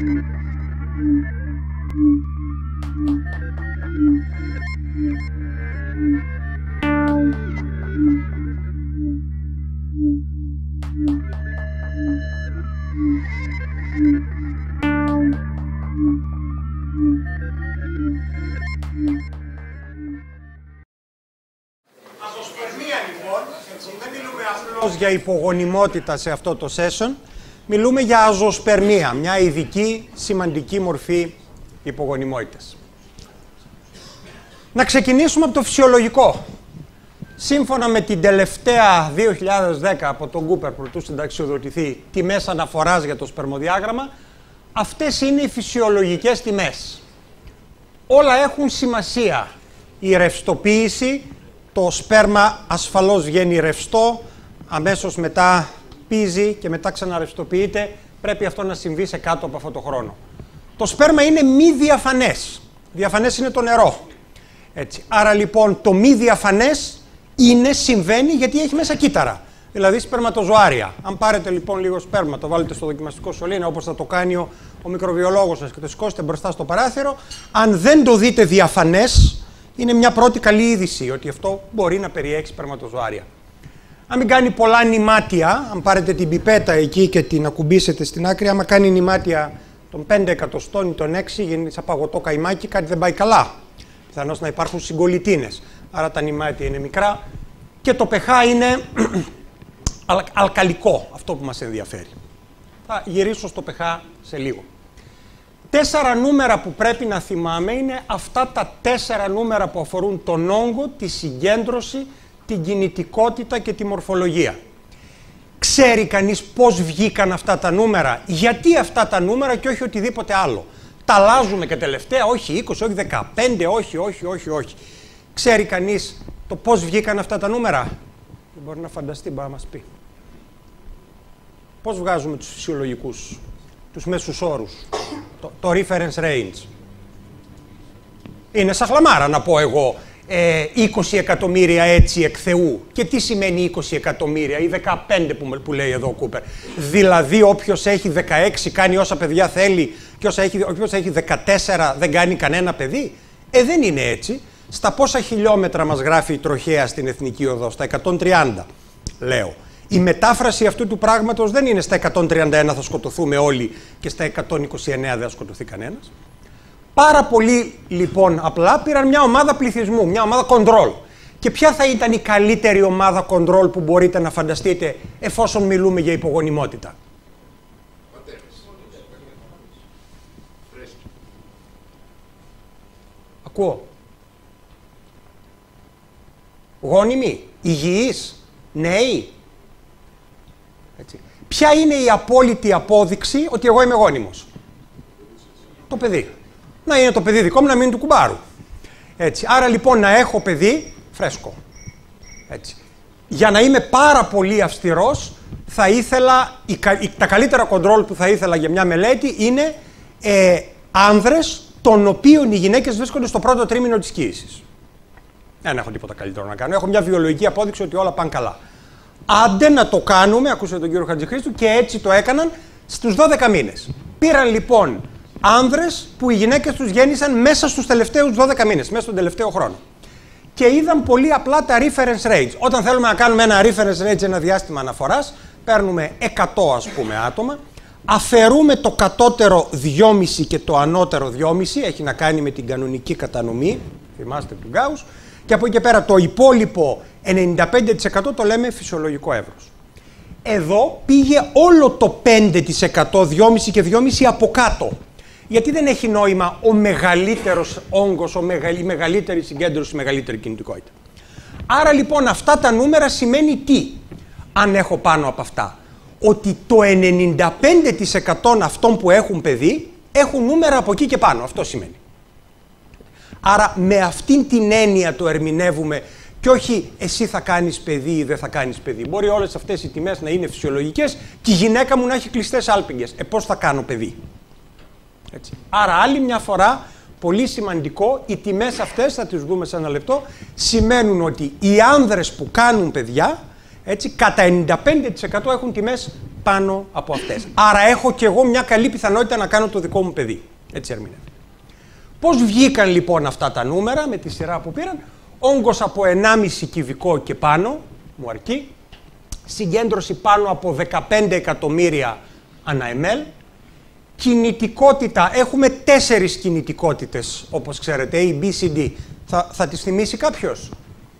Αποσπερνία λοιπόν, έτσι, δεν μιλούμε απλώς για υπογονιμότητα σε αυτό το session, Μιλούμε για αζωσπερμία, μια ειδική σημαντική μορφή υπογονιμότητας. Να ξεκινήσουμε από το φυσιολογικό. Σύμφωνα με την τελευταία 2010 από τον Κούπερ πρωτού συνταξιοδοτηθεί τιμές αναφοράς για το σπερμοδιάγραμμα, αυτές είναι οι φυσιολογικές τιμές. Όλα έχουν σημασία. Η ρευστοποίηση, το σπέρμα ασφαλώς βγαίνει ρευστό, αμέσως μετά χτυπίζει και μετά ξαναρευστοποιείται, πρέπει αυτό να συμβεί σε κάτω από αυτό το χρόνο. Το σπέρμα είναι μη διαφανές. Διαφανές είναι το νερό. Έτσι. Άρα λοιπόν το μη διαφανές είναι, συμβαίνει γιατί έχει μέσα κύτταρα. Δηλαδή σπερματοζωάρια. Αν πάρετε λοιπόν λίγο σπέρμα, το βάλετε στο δοκιμαστικό σωλήνα όπως θα το κάνει ο, ο μικροβιολόγος σας και το σηκώσετε μπροστά στο παράθυρο, αν δεν το δείτε διαφανές, είναι μια πρώτη καλή είδηση ότι αυτό μπορεί να περιέχει σπερματοζωάρια. Αν μην κάνει πολλά νημάτια, αν πάρετε την πιπέτα εκεί και την ακουμπήσετε στην άκρη, άμα κάνει νημάτια των 5 εκατοστών ή των 6, γίνει σαν παγωτό καημάκι, κάτι δεν πάει καλά. Πιθανώς να υπάρχουν συγκολητίνες. Άρα τα νημάτια είναι μικρά και το pH είναι αλκαλικό, αυτό που μας ενδιαφέρει. Θα γυρίσω στο pH σε λίγο. Τέσσερα νούμερα που πρέπει να θυμάμαι είναι αυτά τα τέσσερα νούμερα που αφορούν τον όγκο, τη συγκέντρωση, την κινητικότητα και τη μορφολογία. Ξέρει κανείς πώς βγήκαν αυτά τα νούμερα, γιατί αυτά τα νούμερα και όχι οτιδήποτε άλλο. Τα αλλάζουμε και τελευταία, όχι 20, όχι 15, όχι, όχι, όχι, όχι. Ξέρει κανείς το πώς βγήκαν αυτά τα νούμερα. Δεν μπορεί να φανταστεί, μπορεί να μας πει. Πώς βγάζουμε τους φυσιολογικούς, τους μέσους όρους, το, το reference range. Είναι σαν χλαμάρα να πω εγώ ε, 20 εκατομμύρια έτσι εκ Θεού. Και τι σημαίνει 20 εκατομμύρια ή 15 που, λέει εδώ ο Κούπερ. Δηλαδή όποιος έχει 16 κάνει όσα παιδιά θέλει και όσα έχει, όποιος έχει 14 δεν κάνει κανένα παιδί. Ε, δεν είναι έτσι. Στα πόσα χιλιόμετρα μας γράφει η τροχέα στην Εθνική Οδό, στα 130 λέω. Η μετάφραση αυτού του πράγματος δεν είναι στα 131 θα σκοτωθούμε όλοι και στα 129 δεν θα σκοτωθεί κανένας. Πάρα πολύ λοιπόν απλά πήραν μια ομάδα πληθυσμού, μια ομάδα control. Και ποια θα ήταν η καλύτερη ομάδα control που μπορείτε να φανταστείτε εφόσον μιλούμε για υπογονιμότητα. Ακούω. Γόνιμοι, υγιείς, νέοι. Ποια είναι η απόλυτη απόδειξη ότι εγώ είμαι γόνιμος. Το παιδί να είναι το παιδί δικό μου, να μην του κουμπάρου. Έτσι. Άρα λοιπόν να έχω παιδί φρέσκο. Έτσι. Για να είμαι πάρα πολύ αυστηρός, θα ήθελα, τα καλύτερα κοντρόλ που θα ήθελα για μια μελέτη είναι ε, άνδρες των οποίων οι γυναίκες βρίσκονται στο πρώτο τρίμηνο της κοίησης. Δεν έχω τίποτα καλύτερο να κάνω. Έχω μια βιολογική απόδειξη ότι όλα πάνε καλά. Άντε να το κάνουμε, ακούσατε τον κύριο Χατζηχρήστου, και έτσι το έκαναν στους 12 μήνες. Πήραν λοιπόν άνδρες που οι γυναίκες τους γέννησαν μέσα στους τελευταίους 12 μήνες, μέσα στον τελευταίο χρόνο. Και είδαν πολύ απλά τα reference rates. Όταν θέλουμε να κάνουμε ένα reference range, ένα διάστημα αναφοράς, παίρνουμε 100 ας πούμε άτομα, αφαιρούμε το κατώτερο 2,5 και το ανώτερο 2,5, έχει να κάνει με την κανονική κατανομή, θυμάστε του Γκάους, και από εκεί και πέρα το υπόλοιπο 95% το λέμε φυσιολογικό εύρος. Εδώ πήγε όλο το 5%, 2,5 και 2,5 από κάτω γιατί δεν έχει νόημα ο μεγαλύτερος όγκος, η μεγαλύτερη συγκέντρωση, η μεγαλύτερη κινητικότητα. Άρα λοιπόν αυτά τα νούμερα σημαίνει τι, αν έχω πάνω από αυτά. Ότι το 95% αυτών που έχουν παιδί έχουν νούμερα από εκεί και πάνω. Αυτό σημαίνει. Άρα με αυτήν την έννοια το ερμηνεύουμε και όχι εσύ θα κάνεις παιδί ή δεν θα κάνεις παιδί. Μπορεί όλες αυτές οι τιμές να είναι φυσιολογικές και η γυναίκα μου να έχει κλειστές άλπιγγες. Ε, πώς θα κάνω παιδί. Έτσι. Άρα άλλη μια φορά, πολύ σημαντικό, οι τιμές αυτές, θα τις δούμε σε ένα λεπτό, σημαίνουν ότι οι άνδρες που κάνουν παιδιά, έτσι, κατά 95% έχουν τιμές πάνω από αυτές. Άρα έχω και εγώ μια καλή πιθανότητα να κάνω το δικό μου παιδί. Έτσι ερμηνεύεται. Πώς βγήκαν λοιπόν αυτά τα νούμερα με τη σειρά που πήραν. Όγκος από 1,5 κυβικό και πάνω, μου αρκεί. Συγκέντρωση πάνω από 15 εκατομμύρια ανά ML. Κινητικότητα. Έχουμε τέσσερις κινητικότητες, όπως ξέρετε, A, B, C, D. Θα, θα τις θυμίσει κάποιος.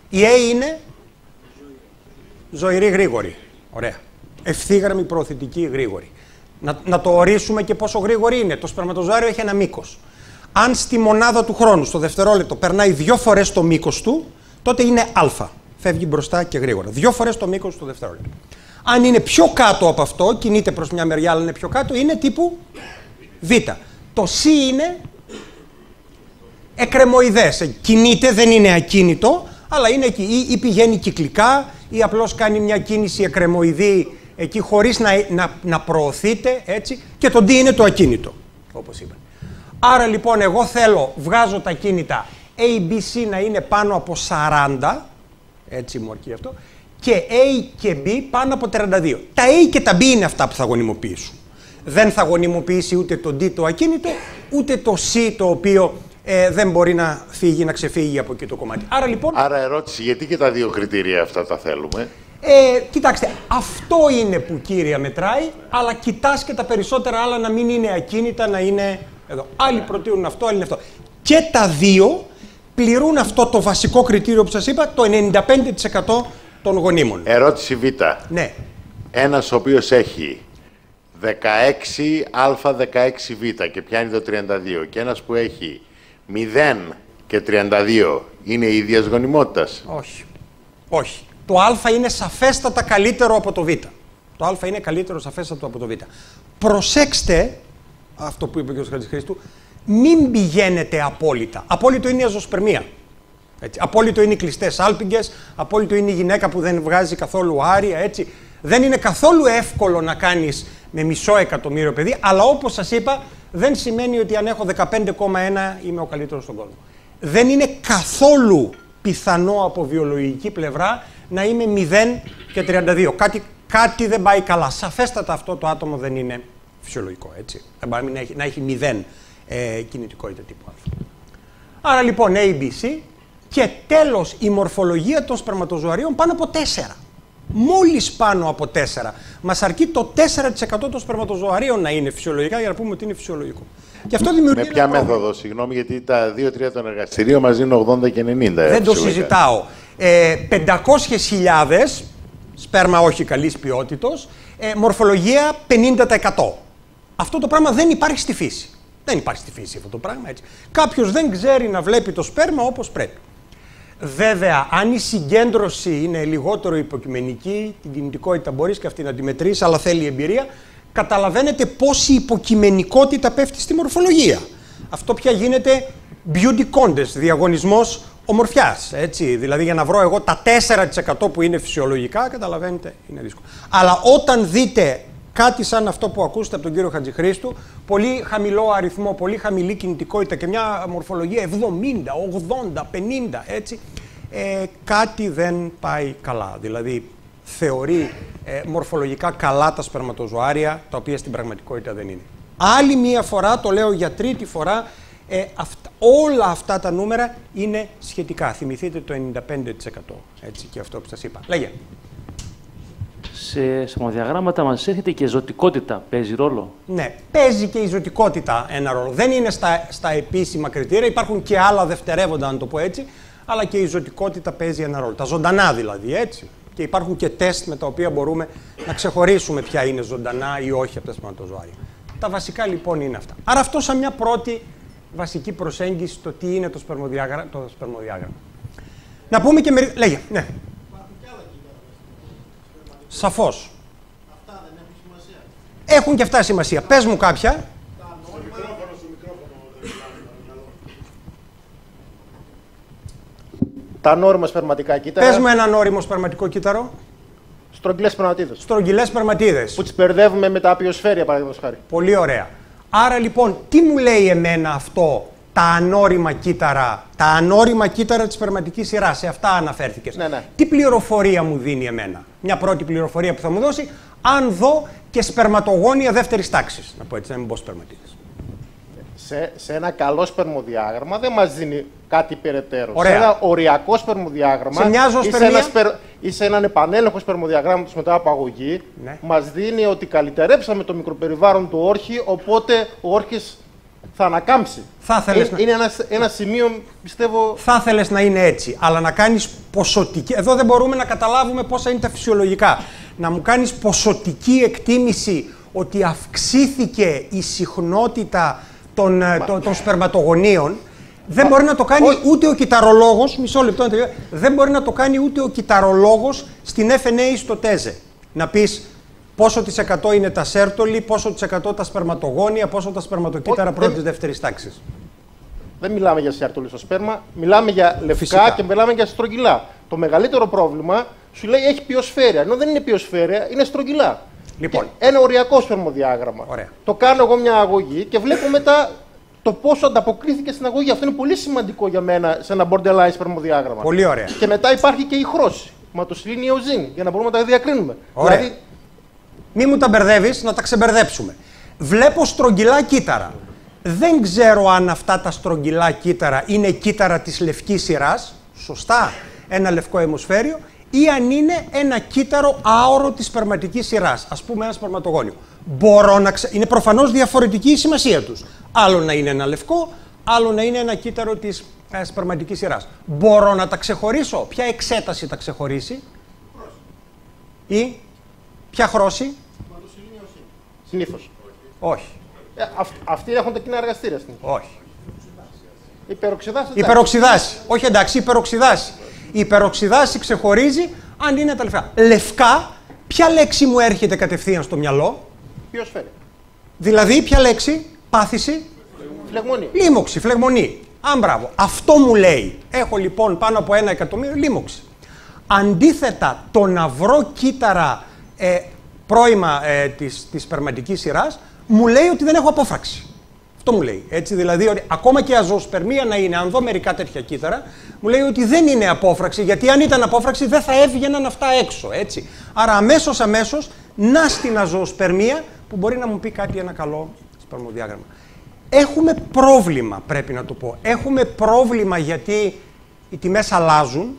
Η A είναι ζωηρή γρήγορη. Ωραία. Ευθύγραμμη προωθητική γρήγορη. Να, να το ορίσουμε και πόσο γρήγορη είναι. Το σπερματοζωάριο έχει ένα μήκος. Αν στη μονάδα του χρόνου, στο δευτερόλεπτο, περνάει δύο φορές το μήκος του, τότε είναι α. Φεύγει μπροστά και γρήγορα. Δύο φορές το μήκος του δευτερόλεπτο. Αν είναι πιο κάτω από αυτό, κινείται προς μια μεριά αλλά είναι πιο κάτω, είναι τύπου Β. Το C είναι εκκρεμοειδές. Ε, κινείται, δεν είναι ακίνητο, αλλά είναι εκεί. Ή, πηγαίνει κυκλικά, ή απλώς κάνει μια κίνηση εκκρεμοειδή εκεί χωρίς να, να, να προωθείται, έτσι. Και το D είναι το ακίνητο, όπως είπα. Άρα λοιπόν εγώ θέλω, βγάζω τα κίνητα ABC να είναι πάνω από 40, έτσι μου αρκεί αυτό, και A και B πάνω από 32. Τα A και τα B είναι αυτά που θα γονιμοποιήσουν. Δεν θα γονιμοποιήσει ούτε το D το ακίνητο, ούτε το C το οποίο ε, δεν μπορεί να φύγει, να ξεφύγει από εκεί το κομμάτι. Άρα λοιπόν. Άρα ερώτηση, γιατί και τα δύο κριτήρια αυτά τα θέλουμε. Ε, κοιτάξτε, αυτό είναι που κύρια μετράει, αλλά κοιτάς και τα περισσότερα άλλα να μην είναι ακίνητα, να είναι εδώ. Άλλοι προτείνουν αυτό, άλλοι είναι αυτό. Και τα δύο πληρούν αυτό το βασικό κριτήριο που σας είπα, το 95% των γονίμων. Ερώτηση Β. Ναι. Ένας ο οποίος εχει έχει 16α, 16β και πιάνει το 32 και ένας που έχει 0 και 32 είναι ίδιας γονιμότητας. Όχι. Όχι. Το α είναι σαφέστατα καλύτερο από το β. Το α είναι καλύτερο σαφέστατο από το β. Προσέξτε, αυτό που είπε ο κ. Χριστού, μην πηγαίνετε απόλυτα. Απόλυτο είναι η αζωσπερμία. Έτσι. Απόλυτο είναι οι κλειστές άλπιγγες, απόλυτο είναι η γυναίκα που δεν βγάζει καθόλου άρια. Έτσι. Δεν είναι καθόλου εύκολο να κάνεις με μισό εκατομμύριο παιδί, αλλά όπως σας είπα, δεν σημαίνει ότι αν έχω 15,1 είμαι ο καλύτερος στον κόσμο. Δεν είναι καθόλου πιθανό από βιολογική πλευρά να είμαι 0 και 32. Κάτι, κάτι δεν πάει καλά. Σαφέστατα αυτό το άτομο δεν είναι φυσιολογικό. Έτσι. Δεν πάει να έχει, να 0 ε, κινητικότητα τύπου Άρα λοιπόν ABC και τέλος, η μορφολογία των σπερματοζωαρίων πάνω από 4. Μόλις πάνω από 4. Μας αρκεί το 4% των σπερματοζωαρίων να είναι φυσιολογικά για να πούμε ότι είναι φυσιολογικό. Και αυτό δημιουργεί. Με ποια μέθοδο, συγγνώμη, γιατί τα 2-3 των εργαστηρίων μαζί είναι 80 και 90. Ε, δεν το συζητάω. Ε, 500.000 σπέρμα όχι καλής ποιότητα, ε, μορφολογία 50%. Αυτό το πράγμα δεν υπάρχει στη φύση. Δεν υπάρχει στη φύση αυτό το πράγμα έτσι. Κάποιος δεν ξέρει να βλέπει το σπέρμα όπως πρέπει. Βέβαια, αν η συγκέντρωση είναι λιγότερο υποκειμενική, την κινητικότητα μπορείς και αυτή να τη μετρήσεις, αλλά θέλει εμπειρία, καταλαβαίνετε πόση υποκειμενικότητα πέφτει στη μορφολογία. Αυτό πια γίνεται beauty contest, διαγωνισμός ομορφιάς, Δηλαδή για να βρω εγώ τα 4% που είναι φυσιολογικά, καταλαβαίνετε, είναι δύσκολο. Αλλά όταν δείτε κάτι σαν αυτό που ακούσατε από τον κύριο Χατζηχρήστου, πολύ χαμηλό αριθμό, πολύ χαμηλή κινητικότητα και μια μορφολογία 70, 80, 50, έτσι, ε, κάτι δεν πάει καλά. Δηλαδή, θεωρεί ε, μορφολογικά καλά τα σπερματοζωάρια, τα οποία στην πραγματικότητα δεν είναι. Άλλη μία φορά, το λέω για τρίτη φορά, ε, όλα αυτά τα νούμερα είναι σχετικά. Θυμηθείτε το 95% έτσι, και αυτό που σας είπα. Λέγε σε σωμαδιαγράμματα μας έρχεται και η ζωτικότητα. Παίζει ρόλο. Ναι, παίζει και η ζωτικότητα ένα ρόλο. Δεν είναι στα, στα επίσημα κριτήρια, υπάρχουν και άλλα δευτερεύοντα, αν το πω έτσι, αλλά και η ζωτικότητα παίζει ένα ρόλο. Τα ζωντανά δηλαδή, έτσι. Και υπάρχουν και τεστ με τα οποία μπορούμε να ξεχωρίσουμε ποια είναι ζωντανά ή όχι από τα σπαματοζωάρια. Τα βασικά λοιπόν είναι αυτά. Άρα αυτό σαν μια πρώτη βασική προσέγγιση στο τι είναι το σπερμοδιάγραμμα. Το Να πούμε και μερικά. Λέγε, ναι. Σαφώς. Αυτά δεν έχουν σημασία. Έχουν και αυτά σημασία. Πες μου κάποια. Τα νόρμα σπερματικά κύτταρα. Πες μου ένα νόρμα σπερματικό κύτταρο. Στρογγυλές σπερματίδες. Στρογγυλές σπερματίδες. Που τις μπερδεύουμε με τα απειοσφαίρια, παραδείγματος χάρη. Πολύ ωραία. Άρα λοιπόν, τι μου λέει εμένα αυτό τα ανώριμα κύτταρα, τα ανώριμα κύτταρα της σπερματικής σειράς. Σε αυτά αναφέρθηκες. Ναι, ναι. Τι πληροφορία μου δίνει εμένα. Μια πρώτη πληροφορία που θα μου δώσει, αν δω και σπερματογόνια δεύτερης τάξης. Να πω έτσι, να μην πω Σε, σε ένα καλό σπερμοδιάγραμμα δεν μας δίνει κάτι περαιτέρω. Ωραία. Σε ένα οριακό σπερμοδιάγραμμα σε μια ή, σε ένα ή σε έναν επανέλεγχο σπερμοδιαγράμματος μετά από αγωγή, ναι. μας δίνει ότι καλυτερέψαμε το μικροπεριβάλλον του όρχη, οπότε ο όρχης θα ανακάμψει. Θα είναι, ε, είναι ένα, ένα σημείο, πιστεύω. Θα θέλεις να είναι έτσι, αλλά να κάνεις ποσοτική. Εδώ δεν μπορούμε να καταλάβουμε πόσα είναι τα φυσιολογικά. Να μου κάνεις ποσοτική εκτίμηση ότι αυξήθηκε η συχνότητα των, ε, Μα... των, σπερματογονίων. Δεν μπορεί να το κάνει Ό... ούτε κυταρολόγος, κυταρολόγος. μισο λεπτό να δεν μπορεί να το κάνει ούτε ο κυταρολόγος στην FNA στο ΤΕΖΕ. Να πεις πόσο της εκατό είναι τα σέρτολη, πόσο της εκατό τα σπερματογόνια, πόσο τα σπερματοκύτταρα πρώτης δεν... δεύτερης τάξης. Δεν μιλάμε για σέρτολη στο σπέρμα, μιλάμε για λευκά Φυσικά. και μιλάμε για στρογγυλά. Το μεγαλύτερο πρόβλημα σου λέει έχει ποιοσφαίρια. Ενώ δεν είναι ποιοσφαίρια, είναι στρογγυλά. Λοιπόν. Και ένα οριακό σπερμοδιάγραμμα. Ωραία. Το κάνω εγώ μια αγωγή και βλέπω μετά το πόσο ανταποκρίθηκε στην αγωγή. Αυτό είναι πολύ σημαντικό για μένα σε ένα borderline σπερμοδιάγραμμα. Πολύ ωραία. Και μετά υπάρχει και η χρώση. το ή οζίνη, για να μπορούμε να τα διακρίνουμε. Ωραία. Δηλαδή, μη μου τα μπερδεύεις, να τα ξεμπερδέψουμε. Βλέπω στρογγυλά κύτταρα. Δεν ξέρω αν αυτά τα στρογγυλά κύτταρα είναι κύτταρα της λευκής σειράς, σωστά, ένα λευκό αιμοσφαίριο, ή αν είναι ένα κύτταρο άωρο της σπερματικής σειράς, ας πούμε ένα σπερματογόνιο. Μπορώ να ξε... Είναι προφανώς διαφορετική η σημασία τους. Άλλο να είναι ένα λευκό, άλλο να είναι ένα κύτταρο της ε, σειράς. Μπορώ να τα ξεχωρίσω. Ποια εξέταση τα ξεχωρίσει. Ή Ποια χρώση. Συνήθως. Όχι. Ε, αυτοί έχουν τα κοινά εργαστήρια στην Όχι. Υπεροξιδάση. Υπεροξιδάση. Όχι εντάξει, υπεροξιδάση. Η υπεροξιδάση ξεχωρίζει αν είναι τα λεφτά. Λευκά, ποια λέξη μου έρχεται κατευθείαν στο μυαλό. Ποιο φέρει. Δηλαδή, ποια λέξη, πάθηση. Φλεγμονή. Λίμωξη, φλεγμονή. Αν μπράβο. Αυτό μου λέει. Έχω λοιπόν πάνω από ένα εκατομμύριο λίμωξη. Αντίθετα, το να βρω κύτταρα ε, πρώιμα ε, της, της σπερματικής σειράς, μου λέει ότι δεν έχω απόφραξη. Αυτό μου λέει. Έτσι, δηλαδή, ακόμα και η αζωοσπερμία να είναι, αν δω μερικά τέτοια κύτταρα, μου λέει ότι δεν είναι απόφραξη, γιατί αν ήταν απόφραξη δεν θα έβγαιναν αυτά έξω. Έτσι. Άρα, αμέσως αμέσως, να στην αζωοσπερμία που μπορεί να μου πει κάτι ένα καλό σπερμοδιάγραμμα. Έχουμε πρόβλημα, πρέπει να το πω. Έχουμε πρόβλημα γιατί οι τιμές αλλάζουν,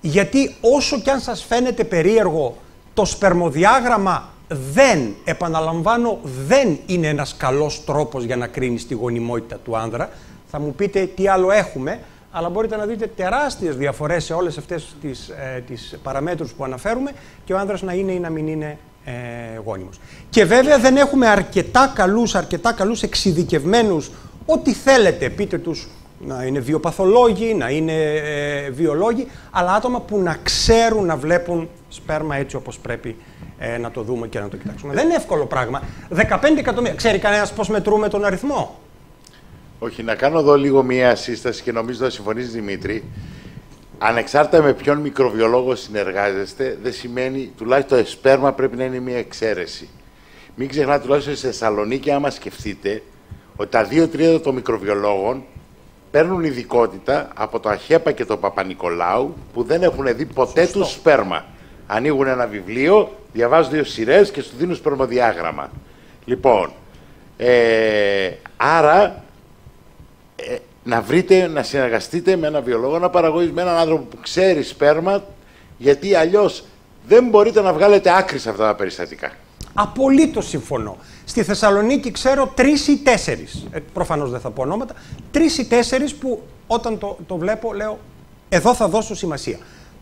γιατί όσο κι αν σας φαίνεται περίεργο το σπερμοδιάγραμμα δεν, επαναλαμβάνω, δεν είναι ένας καλός τρόπος για να κρίνεις τη γονιμότητα του άνδρα. Θα μου πείτε τι άλλο έχουμε, αλλά μπορείτε να δείτε τεράστιες διαφορές σε όλες αυτές τις, ε, τις παραμέτρους που αναφέρουμε και ο άνδρας να είναι ή να μην είναι ε, γόνιμος. Και βέβαια δεν έχουμε αρκετά καλούς, αρκετά καλούς εξειδικευμένους, ό,τι θέλετε, πείτε τους να είναι βιοπαθολόγοι, να είναι ε, βιολόγοι, αλλά άτομα που να ξέρουν να βλέπουν σπέρμα έτσι όπως πρέπει ε, να το δούμε και να το κοιτάξουμε. Δεν είναι εύκολο πράγμα. 15 εκατομμύρια. Ξέρει κανένας πώς μετρούμε τον αριθμό. Όχι, να κάνω εδώ λίγο μία σύσταση και νομίζω θα συμφωνήσει Δημήτρη. Ανεξάρτητα με ποιον μικροβιολόγο συνεργάζεστε, δεν σημαίνει, τουλάχιστον το σπέρμα πρέπει να είναι μία εξαίρεση. Μην ξεχνάτε τουλάχιστον στη Θεσσαλονίκη, άμα σκεφτείτε, ότι τα δύο τρίτα των μικροβιολόγων παίρνουν ειδικότητα από το ΑΧΕΠΑ και το Παπα-Νικολάου που δεν έχουν δει ποτέ τους σπέρμα ανοίγουν ένα βιβλίο, διαβάζουν δύο σειρές και σου δίνουν σπέρμα-διάγραμμα. Λοιπόν, ε, άρα ε, να βρείτε, να συνεργαστείτε με έναν βιολόγο, να παραγωγείς με έναν άνθρωπο που ξέρει σπέρμα, γιατί αλλιώς δεν μπορείτε να βγάλετε άκρη σε αυτά τα περιστατικά. Απολύτως συμφωνώ. Στη Θεσσαλονίκη ξέρω τρεις ή τέσσερις. Ε, Προφανώς δεν θα πω ονόματα. Τρεις ή τέσσερις που όταν το, το βλέπω λέω εδώ θα δώσω σημασία.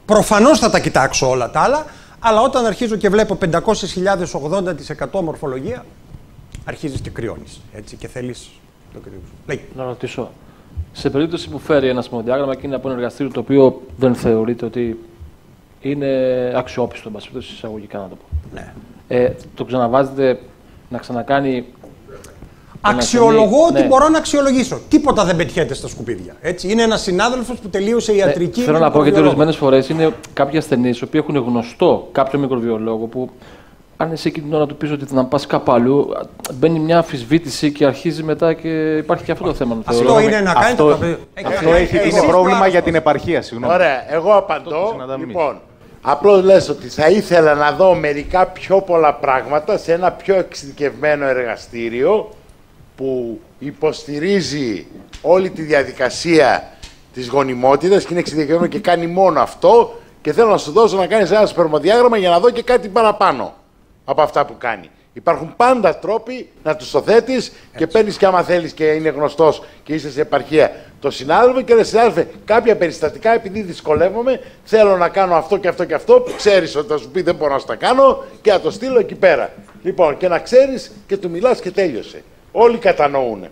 Προφανώ θα τα κοιτάξω όλα τα άλλα, αλλά όταν αρχίζω και βλέπω 500.080% μορφολογία, αρχίζεις και κρυώνεις. Έτσι και θέλεις το κρύο Να ρωτήσω. Σε περίπτωση που φέρει ένα σμονδιάγραμμα και είναι από ένα εργαστήριο το οποίο δεν θεωρείται ότι είναι αξιόπιστο, εν εισαγωγικά να το πω. Ναι. Ε, το ξαναβάζετε να ξανακάνει Αξιολογώ ότι ναι. μπορώ να αξιολογήσω. Τίποτα δεν πετυχαίνεται στα σκουπίδια. Έτσι. Είναι ένας συνάδελφος που τελείωσε ναι, ιατρική. θέλω να πω γιατί ορισμένες φορές είναι κάποιοι ασθενείς οι οποίοι έχουν γνωστό κάποιο μικροβιολόγο που αν εσύ εκείνη την ώρα του πεις ότι να πας κάπου αλλού, μπαίνει μια αμφισβήτηση και αρχίζει μετά και υπάρχει και αυτό το θέμα. Αυτό είναι να κάνει. Αυτό, το... αυτό ε, έχει, ε, είναι πρόβλημα για την επαρχία, συγγνώμη. Ωραία, εγώ απαντώ. Λοιπόν, απλώς λες ότι θα ήθελα να δω μερικά πιο πολλά πράγματα σε ένα πιο εξειδικευμένο εργαστήριο που υποστηρίζει όλη τη διαδικασία της γονιμότητας και είναι εξειδικευμένο και κάνει μόνο αυτό και θέλω να σου δώσω να κάνεις ένα σπερμοδιάγραμμα για να δω και κάτι παραπάνω από αυτά που κάνει. Υπάρχουν πάντα τρόποι να τους το θέτεις και παίρνεις και άμα θέλεις και είναι γνωστός και είσαι σε επαρχία το συνάδελφο και λε: Συνάδελφε, κάποια περιστατικά επειδή δυσκολεύομαι, θέλω να κάνω αυτό και αυτό και αυτό που ξέρεις ότι θα σου πει δεν μπορώ να τα κάνω και να το στείλω εκεί πέρα. Λοιπόν, και να ξέρεις και του μιλάς και τέλειωσε. Όλοι κατανοούν.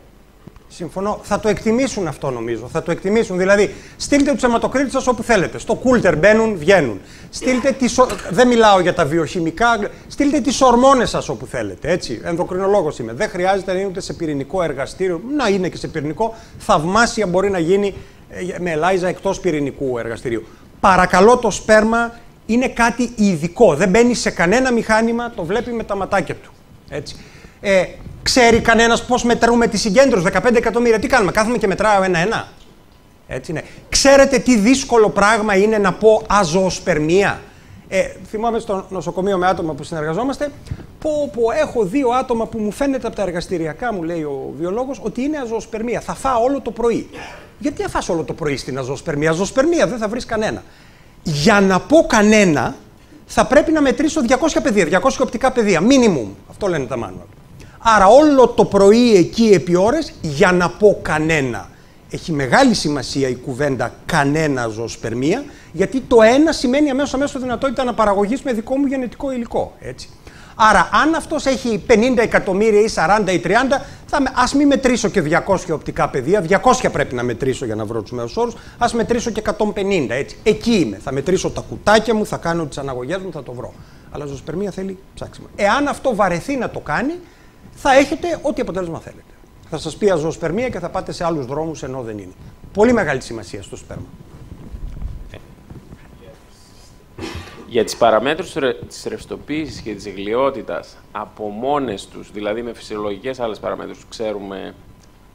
Συμφωνώ. Θα το εκτιμήσουν αυτό νομίζω. Θα το εκτιμήσουν. Δηλαδή, στείλτε τους αιματοκρίτες σα όπου θέλετε. Στο κούλτερ μπαίνουν, βγαίνουν. Στείλτε τις... Δεν μιλάω για τα βιοχημικά. Στείλτε τις ορμόνες σας όπου θέλετε. Έτσι. Ενδοκρινολόγος είμαι. Δεν χρειάζεται να είναι ούτε σε πυρηνικό εργαστήριο. Να είναι και σε πυρηνικό. Θαυμάσια μπορεί να γίνει ε, με Ελάιζα εκτός πυρηνικού εργαστηρίου. Παρακαλώ το σπέρμα είναι κάτι ειδικό. Δεν μπαίνει σε κανένα μηχάνημα. Το βλέπει με τα ματάκια του. Έτσι. Ε, Ξέρει κανένας πώς μετρούμε τι συγκέντρωση. 15 εκατομμύρια. Τι κάνουμε, κάθομαι και μετράω ένα-ένα. Έτσι είναι. Ξέρετε τι δύσκολο πράγμα είναι να πω αζωοσπερμία. Ε, θυμάμαι στο νοσοκομείο με άτομα που συνεργαζόμαστε, πω, πω έχω δύο άτομα που μου φαίνεται από τα εργαστηριακά, μου λέει ο βιολόγος, ότι είναι αζωοσπερμία. Θα φάω όλο το πρωί. Γιατί θα φας όλο το πρωί στην αζωοσπερμία. Αζωοσπερμία, δεν θα βρεις κανένα. Για να πω κανένα, θα πρέπει να μετρήσω 200 παιδεία, 200 οπτικά παιδεία, minimum. Αυτό λένε τα manual. Άρα όλο το πρωί εκεί επί ώρες για να πω κανένα. Έχει μεγάλη σημασία η κουβέντα κανένα ζωοσπερμία, γιατί το ένα σημαίνει αμέσως αμέσως δυνατότητα αναπαραγωγής με δικό μου γενετικό υλικό. Έτσι. Άρα, αν αυτός έχει 50 εκατομμύρια ή 40 ή 30, θα, ας μην μετρήσω και 200 οπτικά πεδία, 200 πρέπει να μετρήσω για να βρω τους μέους όρους, ας μετρήσω και 150, έτσι. Εκεί είμαι, θα μετρήσω τα κουτάκια μου, θα κάνω τις αναγωγές μου, θα το βρω. Αλλά ζωοσπερμία θέλει ψάξιμο. Εάν αυτό βαρεθεί να το κάνει, θα έχετε ό,τι αποτέλεσμα θέλετε. Θα σας πει αζωοσπερμία και θα πάτε σε άλλους δρόμους ενώ δεν είναι. Πολύ μεγάλη σημασία στο σπέρμα. Για τις παραμέτρους της ρευστοποίησης και της εγκλειότητας από μόνες τους, δηλαδή με φυσιολογικές άλλες παραμέτρους, ξέρουμε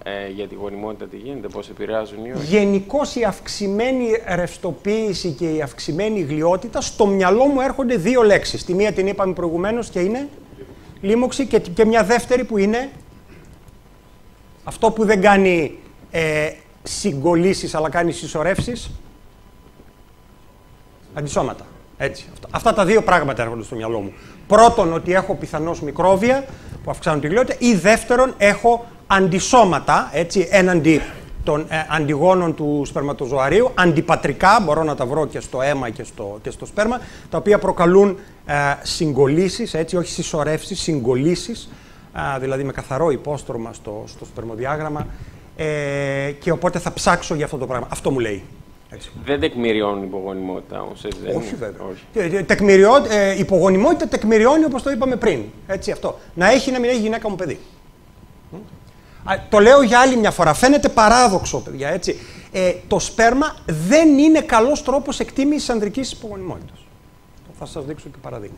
ε, για τη γονιμότητα τι γίνεται, πώς επηρεάζουν οι όχι. Γενικώς η αυξημένη ρευστοποίηση και η αυξημένη γλιότητα, στο μυαλό μου έρχονται δύο λέξεις. Τη μία την είπαμε προηγουμένως και είναι λίμωξη και, και μια δεύτερη που είναι αυτό που δεν κάνει ε, αλλά κάνει συσσωρεύσεις. Αντισώματα. Έτσι. Αυτά, αυτά τα δύο πράγματα έρχονται στο μυαλό μου. Πρώτον, ότι έχω πιθανώς μικρόβια που αυξάνουν τη γλιότητα ή δεύτερον, έχω αντισώματα, έτσι, έναντι των ε, αντιγόνων του σπερματοζωαρίου, αντιπατρικά, μπορώ να τα βρω και στο αίμα και στο, και στο σπέρμα, τα οποία προκαλούν ε, συγκολήσεις, έτσι, όχι συσσωρεύσεις, συγκολήσεις, ε, δηλαδή με καθαρό υπόστρωμα στο, στο σπερμοδιάγραμμα ε, και οπότε θα ψάξω για αυτό το πράγμα. Αυτό μου λέει. Έτσι. Δεν τεκμηριώνει υπογονιμότητα όμως. Όχι βέβαια. Όχι. Ε, τεκμηριώ, ε, υπογονιμότητα τεκμηριώνει όπως το είπαμε πριν. Έτσι αυτό. Να έχει να μην έχει γυναίκα μου παιδί. το λέω για άλλη μια φορά. Φαίνεται παράδοξο, παιδιά. Έτσι. το σπέρμα δεν είναι καλός τρόπος εκτίμησης ανδρικής υπογονιμότητας. Θα σας δείξω και παραδείγμα.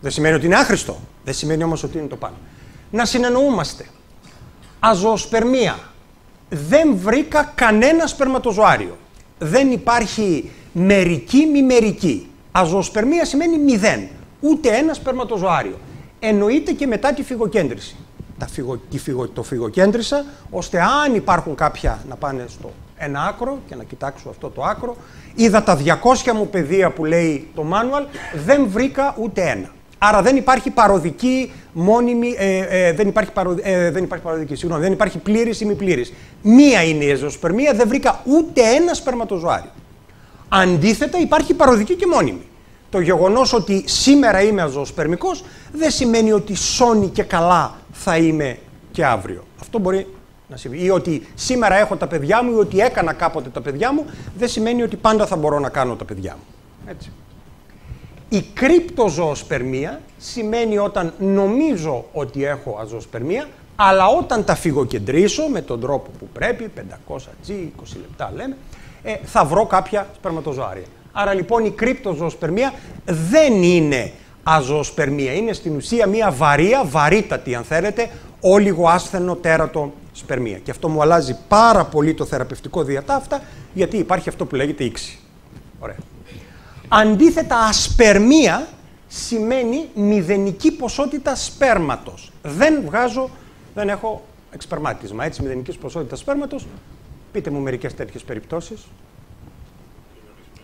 Δεν σημαίνει ότι είναι άχρηστο. Δεν σημαίνει όμως ότι είναι το πάνω. Να συνεννοούμαστε. Αζωοσπερμία. Δεν βρήκα κανένα σπερματοζωάριο. Δεν υπάρχει μερική μη μερική. Αζωοσπερμία σημαίνει μηδέν. Ούτε ένα σπερματοζωάριο. Εννοείται και μετά τη φυγοκέντρηση. το φυγοκέντρισα, ώστε αν υπάρχουν κάποια να πάνε στο ένα άκρο και να κοιτάξω αυτό το άκρο. Είδα τα 200 μου παιδεία που λέει το manual, δεν βρήκα ούτε ένα. Άρα δεν υπάρχει παροδική, μόνιμη, ε, ε, δεν, υπάρχει παρο, ε, δεν υπάρχει παροδική, συγγνώμη, δεν υπάρχει πλήρης ή μη πλήρης. Μία είναι η μη πληρης μια ειναι η εζοσπερμια δεν βρήκα ούτε ένα σπερματοζωάρι. Αντίθετα υπάρχει παροδική και μόνιμη. Το γεγονός ότι σήμερα είμαι αζωοσπερμικός, δεν σημαίνει ότι σώνει και καλά θα είμαι και αύριο. Αυτό μπορεί να Ή ότι σήμερα έχω τα παιδιά μου ή ότι έκανα κάποτε τα παιδιά μου, δεν σημαίνει ότι πάντα θα μπορώ να κάνω τα παιδιά μου. Έτσι. Η κρυπτοζωοσπερμία σημαίνει όταν νομίζω ότι έχω αζωοσπερμία, αλλά όταν τα φυγοκεντρήσω με τον τρόπο που πρέπει, 500 G, 20 λεπτά λέμε, ε, θα βρω κάποια σπερματοζωάρια. Άρα λοιπόν η κρυπτοζωοσπερμία δεν είναι αζωοσπερμία. Είναι στην ουσία μια βαρία, βαρύτατη αν θέλετε, όλιγο άσθενο τέρατο σπερμία. Και αυτό μου αλλάζει πάρα πολύ το θεραπευτικό διατάφτα, γιατί υπάρχει αυτό που λέγεται ίξη. Ωραία. Αντίθετα, ασπερμία σημαίνει μηδενική ποσότητα σπέρματος. Δεν βγάζω, δεν έχω εξπερμάτισμα, έτσι, μηδενικής ποσότητας σπέρματος. Πείτε μου μερικές τέτοιες περιπτώσεις.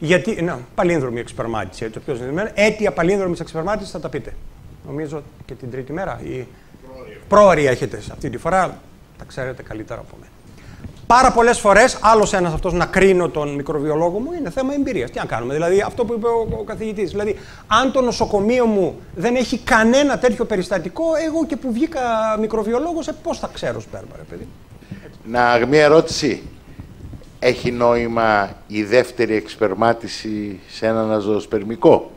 Γιατί, να, παλίνδρομη εξπερμάτιση, έτσι, το πιο Αίτια παλίνδρομης εξπερμάτισης θα τα πείτε. Νομίζω και την τρίτη μέρα ή... Πρόορια έχετε αυτή τη φορά. Τα ξέρετε καλύτερα από μένα. Πάρα πολλές φορές, άλλος ένας αυτός να κρίνω τον μικροβιολόγο μου είναι θέμα εμπειρίας. Τι να κάνουμε, δηλαδή αυτό που είπε ο, ο καθηγητής. Δηλαδή, αν το νοσοκομείο μου δεν έχει κανένα τέτοιο περιστατικό, εγώ και που βγήκα μικροβιολόγος, ε, πώς θα ξέρω σπέρμα, ρε παιδί. Να, μια ερώτηση. Έχει νόημα η δεύτερη εξπερμάτιση σε έναν αζωοσπερμικό.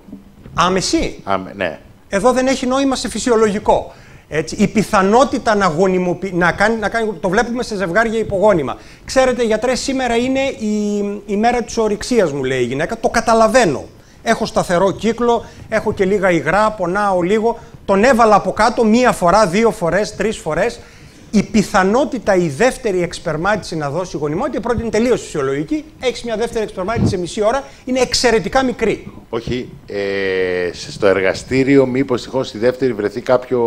Άμεση. Άμε, ναι. Εδώ δεν έχει νόημα σε φυσιολογικό. Έτσι, η πιθανότητα να, γονιμοποιεί, να, κάνει, να κάνει, το βλέπουμε σε ζευγάρια υπογόνιμα. Ξέρετε, γιατρέ, σήμερα είναι η, η μέρα της ορυξίας μου λέει η γυναίκα. Το καταλαβαίνω. Έχω σταθερό κύκλο, έχω και λίγα υγρά, πονάω λίγο. Τον έβαλα από κάτω μία φορά, δύο φορές, τρεις φορές η πιθανότητα η δεύτερη εξπερμάτιση να δώσει γονιμότητα, η πρώτη είναι τελείως φυσιολογική. Έχεις μια δεύτερη εξπερμάτιση σε μισή ώρα, είναι εξαιρετικά μικρή. Όχι. Ε, στο εργαστήριο, μήπως τυχόν στη δεύτερη βρεθεί κάποιο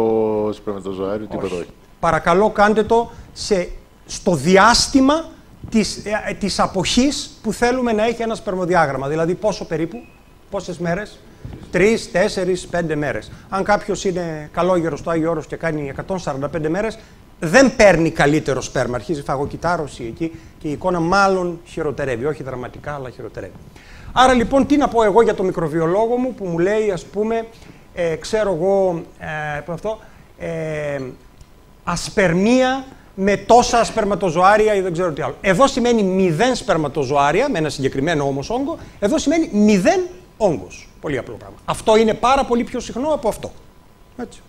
σπερμετοζωάριο, τίποτα όχι. Παρακαλώ, κάντε το σε, στο διάστημα της ε, ε, της αποχής που θέλουμε να έχει ένα σπερμοδιάγραμμα. Δηλαδή πόσο περίπου, πόσες μέρες, τρεις, τέσσερις, πέντε μέρες. Αν κάποιος είναι καλόγερος στο Άγιο Όρος και κάνει 145 μέρες, δεν παίρνει καλύτερο σπέρμα. Αρχίζει φαγοκυτάρωση εκεί και η εικόνα μάλλον χειροτερεύει. Όχι δραματικά, αλλά χειροτερεύει. Άρα λοιπόν, τι να πω εγώ για το μικροβιολόγο μου που μου λέει, ας πούμε, ε, ξέρω εγώ ε, αυτό, ε, ασπερμία με τόσα σπερματοζωάρια ή δεν ξέρω τι άλλο. Εδώ σημαίνει μηδέν σπερματοζωάρια, με ένα συγκεκριμένο όμως όγκο. Εδώ σημαίνει μηδέν όγκος. Πολύ απλό πράγμα. Αυτό είναι πάρα πολύ πιο συχνό από αυτό. Έτσι.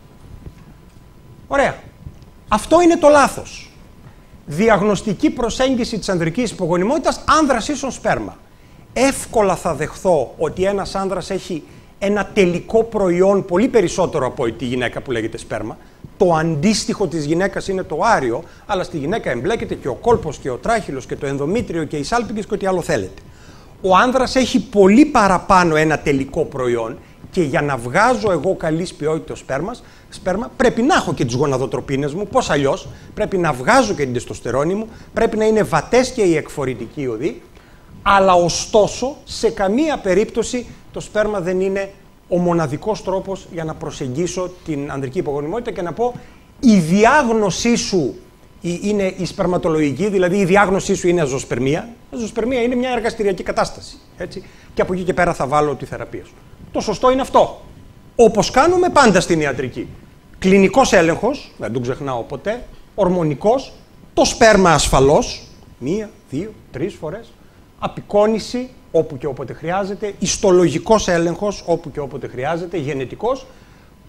Ωραία. Αυτό είναι το λάθος. Διαγνωστική προσέγγιση της ανδρικής υπογονιμότητας, άνδρας ίσον σπέρμα. Εύκολα θα δεχθώ ότι ένας άνδρας έχει ένα τελικό προϊόν πολύ περισσότερο από τη γυναίκα που λέγεται σπέρμα. Το αντίστοιχο της γυναίκας είναι το άριο, αλλά στη γυναίκα εμπλέκεται και ο κόλπος και ο τράχυλος και το ενδομήτριο και οι σάλπιγγες και ό,τι άλλο θέλετε. Ο άνδρας έχει πολύ παραπάνω ένα τελικό προϊόν, και για να βγάζω εγώ καλή ποιότητα σπέρμα, σπέρμα, πρέπει να έχω και τις γοναδοτροπίνες μου. Πώς αλλιώς, πρέπει να βγάζω και την τεστοστερόνη μου, πρέπει να είναι βατές και οι εκφορητικοί οδοί. Αλλά ωστόσο, σε καμία περίπτωση το σπέρμα δεν είναι ο μοναδικός τρόπος για να προσεγγίσω την ανδρική υπογονιμότητα και να πω η διάγνωσή σου είναι η σπερματολογική, δηλαδή η διάγνωσή σου είναι αζωσπερμία. Αζωσπερμία είναι μια εργαστηριακή κατάσταση. Έτσι. Και από εκεί και πέρα θα βάλω τη θεραπεία σου το σωστό είναι αυτό. Όπως κάνουμε πάντα στην ιατρική. Κλινικός έλεγχος, δεν τον ξεχνάω ποτέ, ορμονικός, το σπέρμα ασφαλώς, μία, δύο, τρεις φορές, απεικόνηση όπου και όποτε χρειάζεται, ιστολογικός έλεγχος όπου και όποτε χρειάζεται, γενετικός.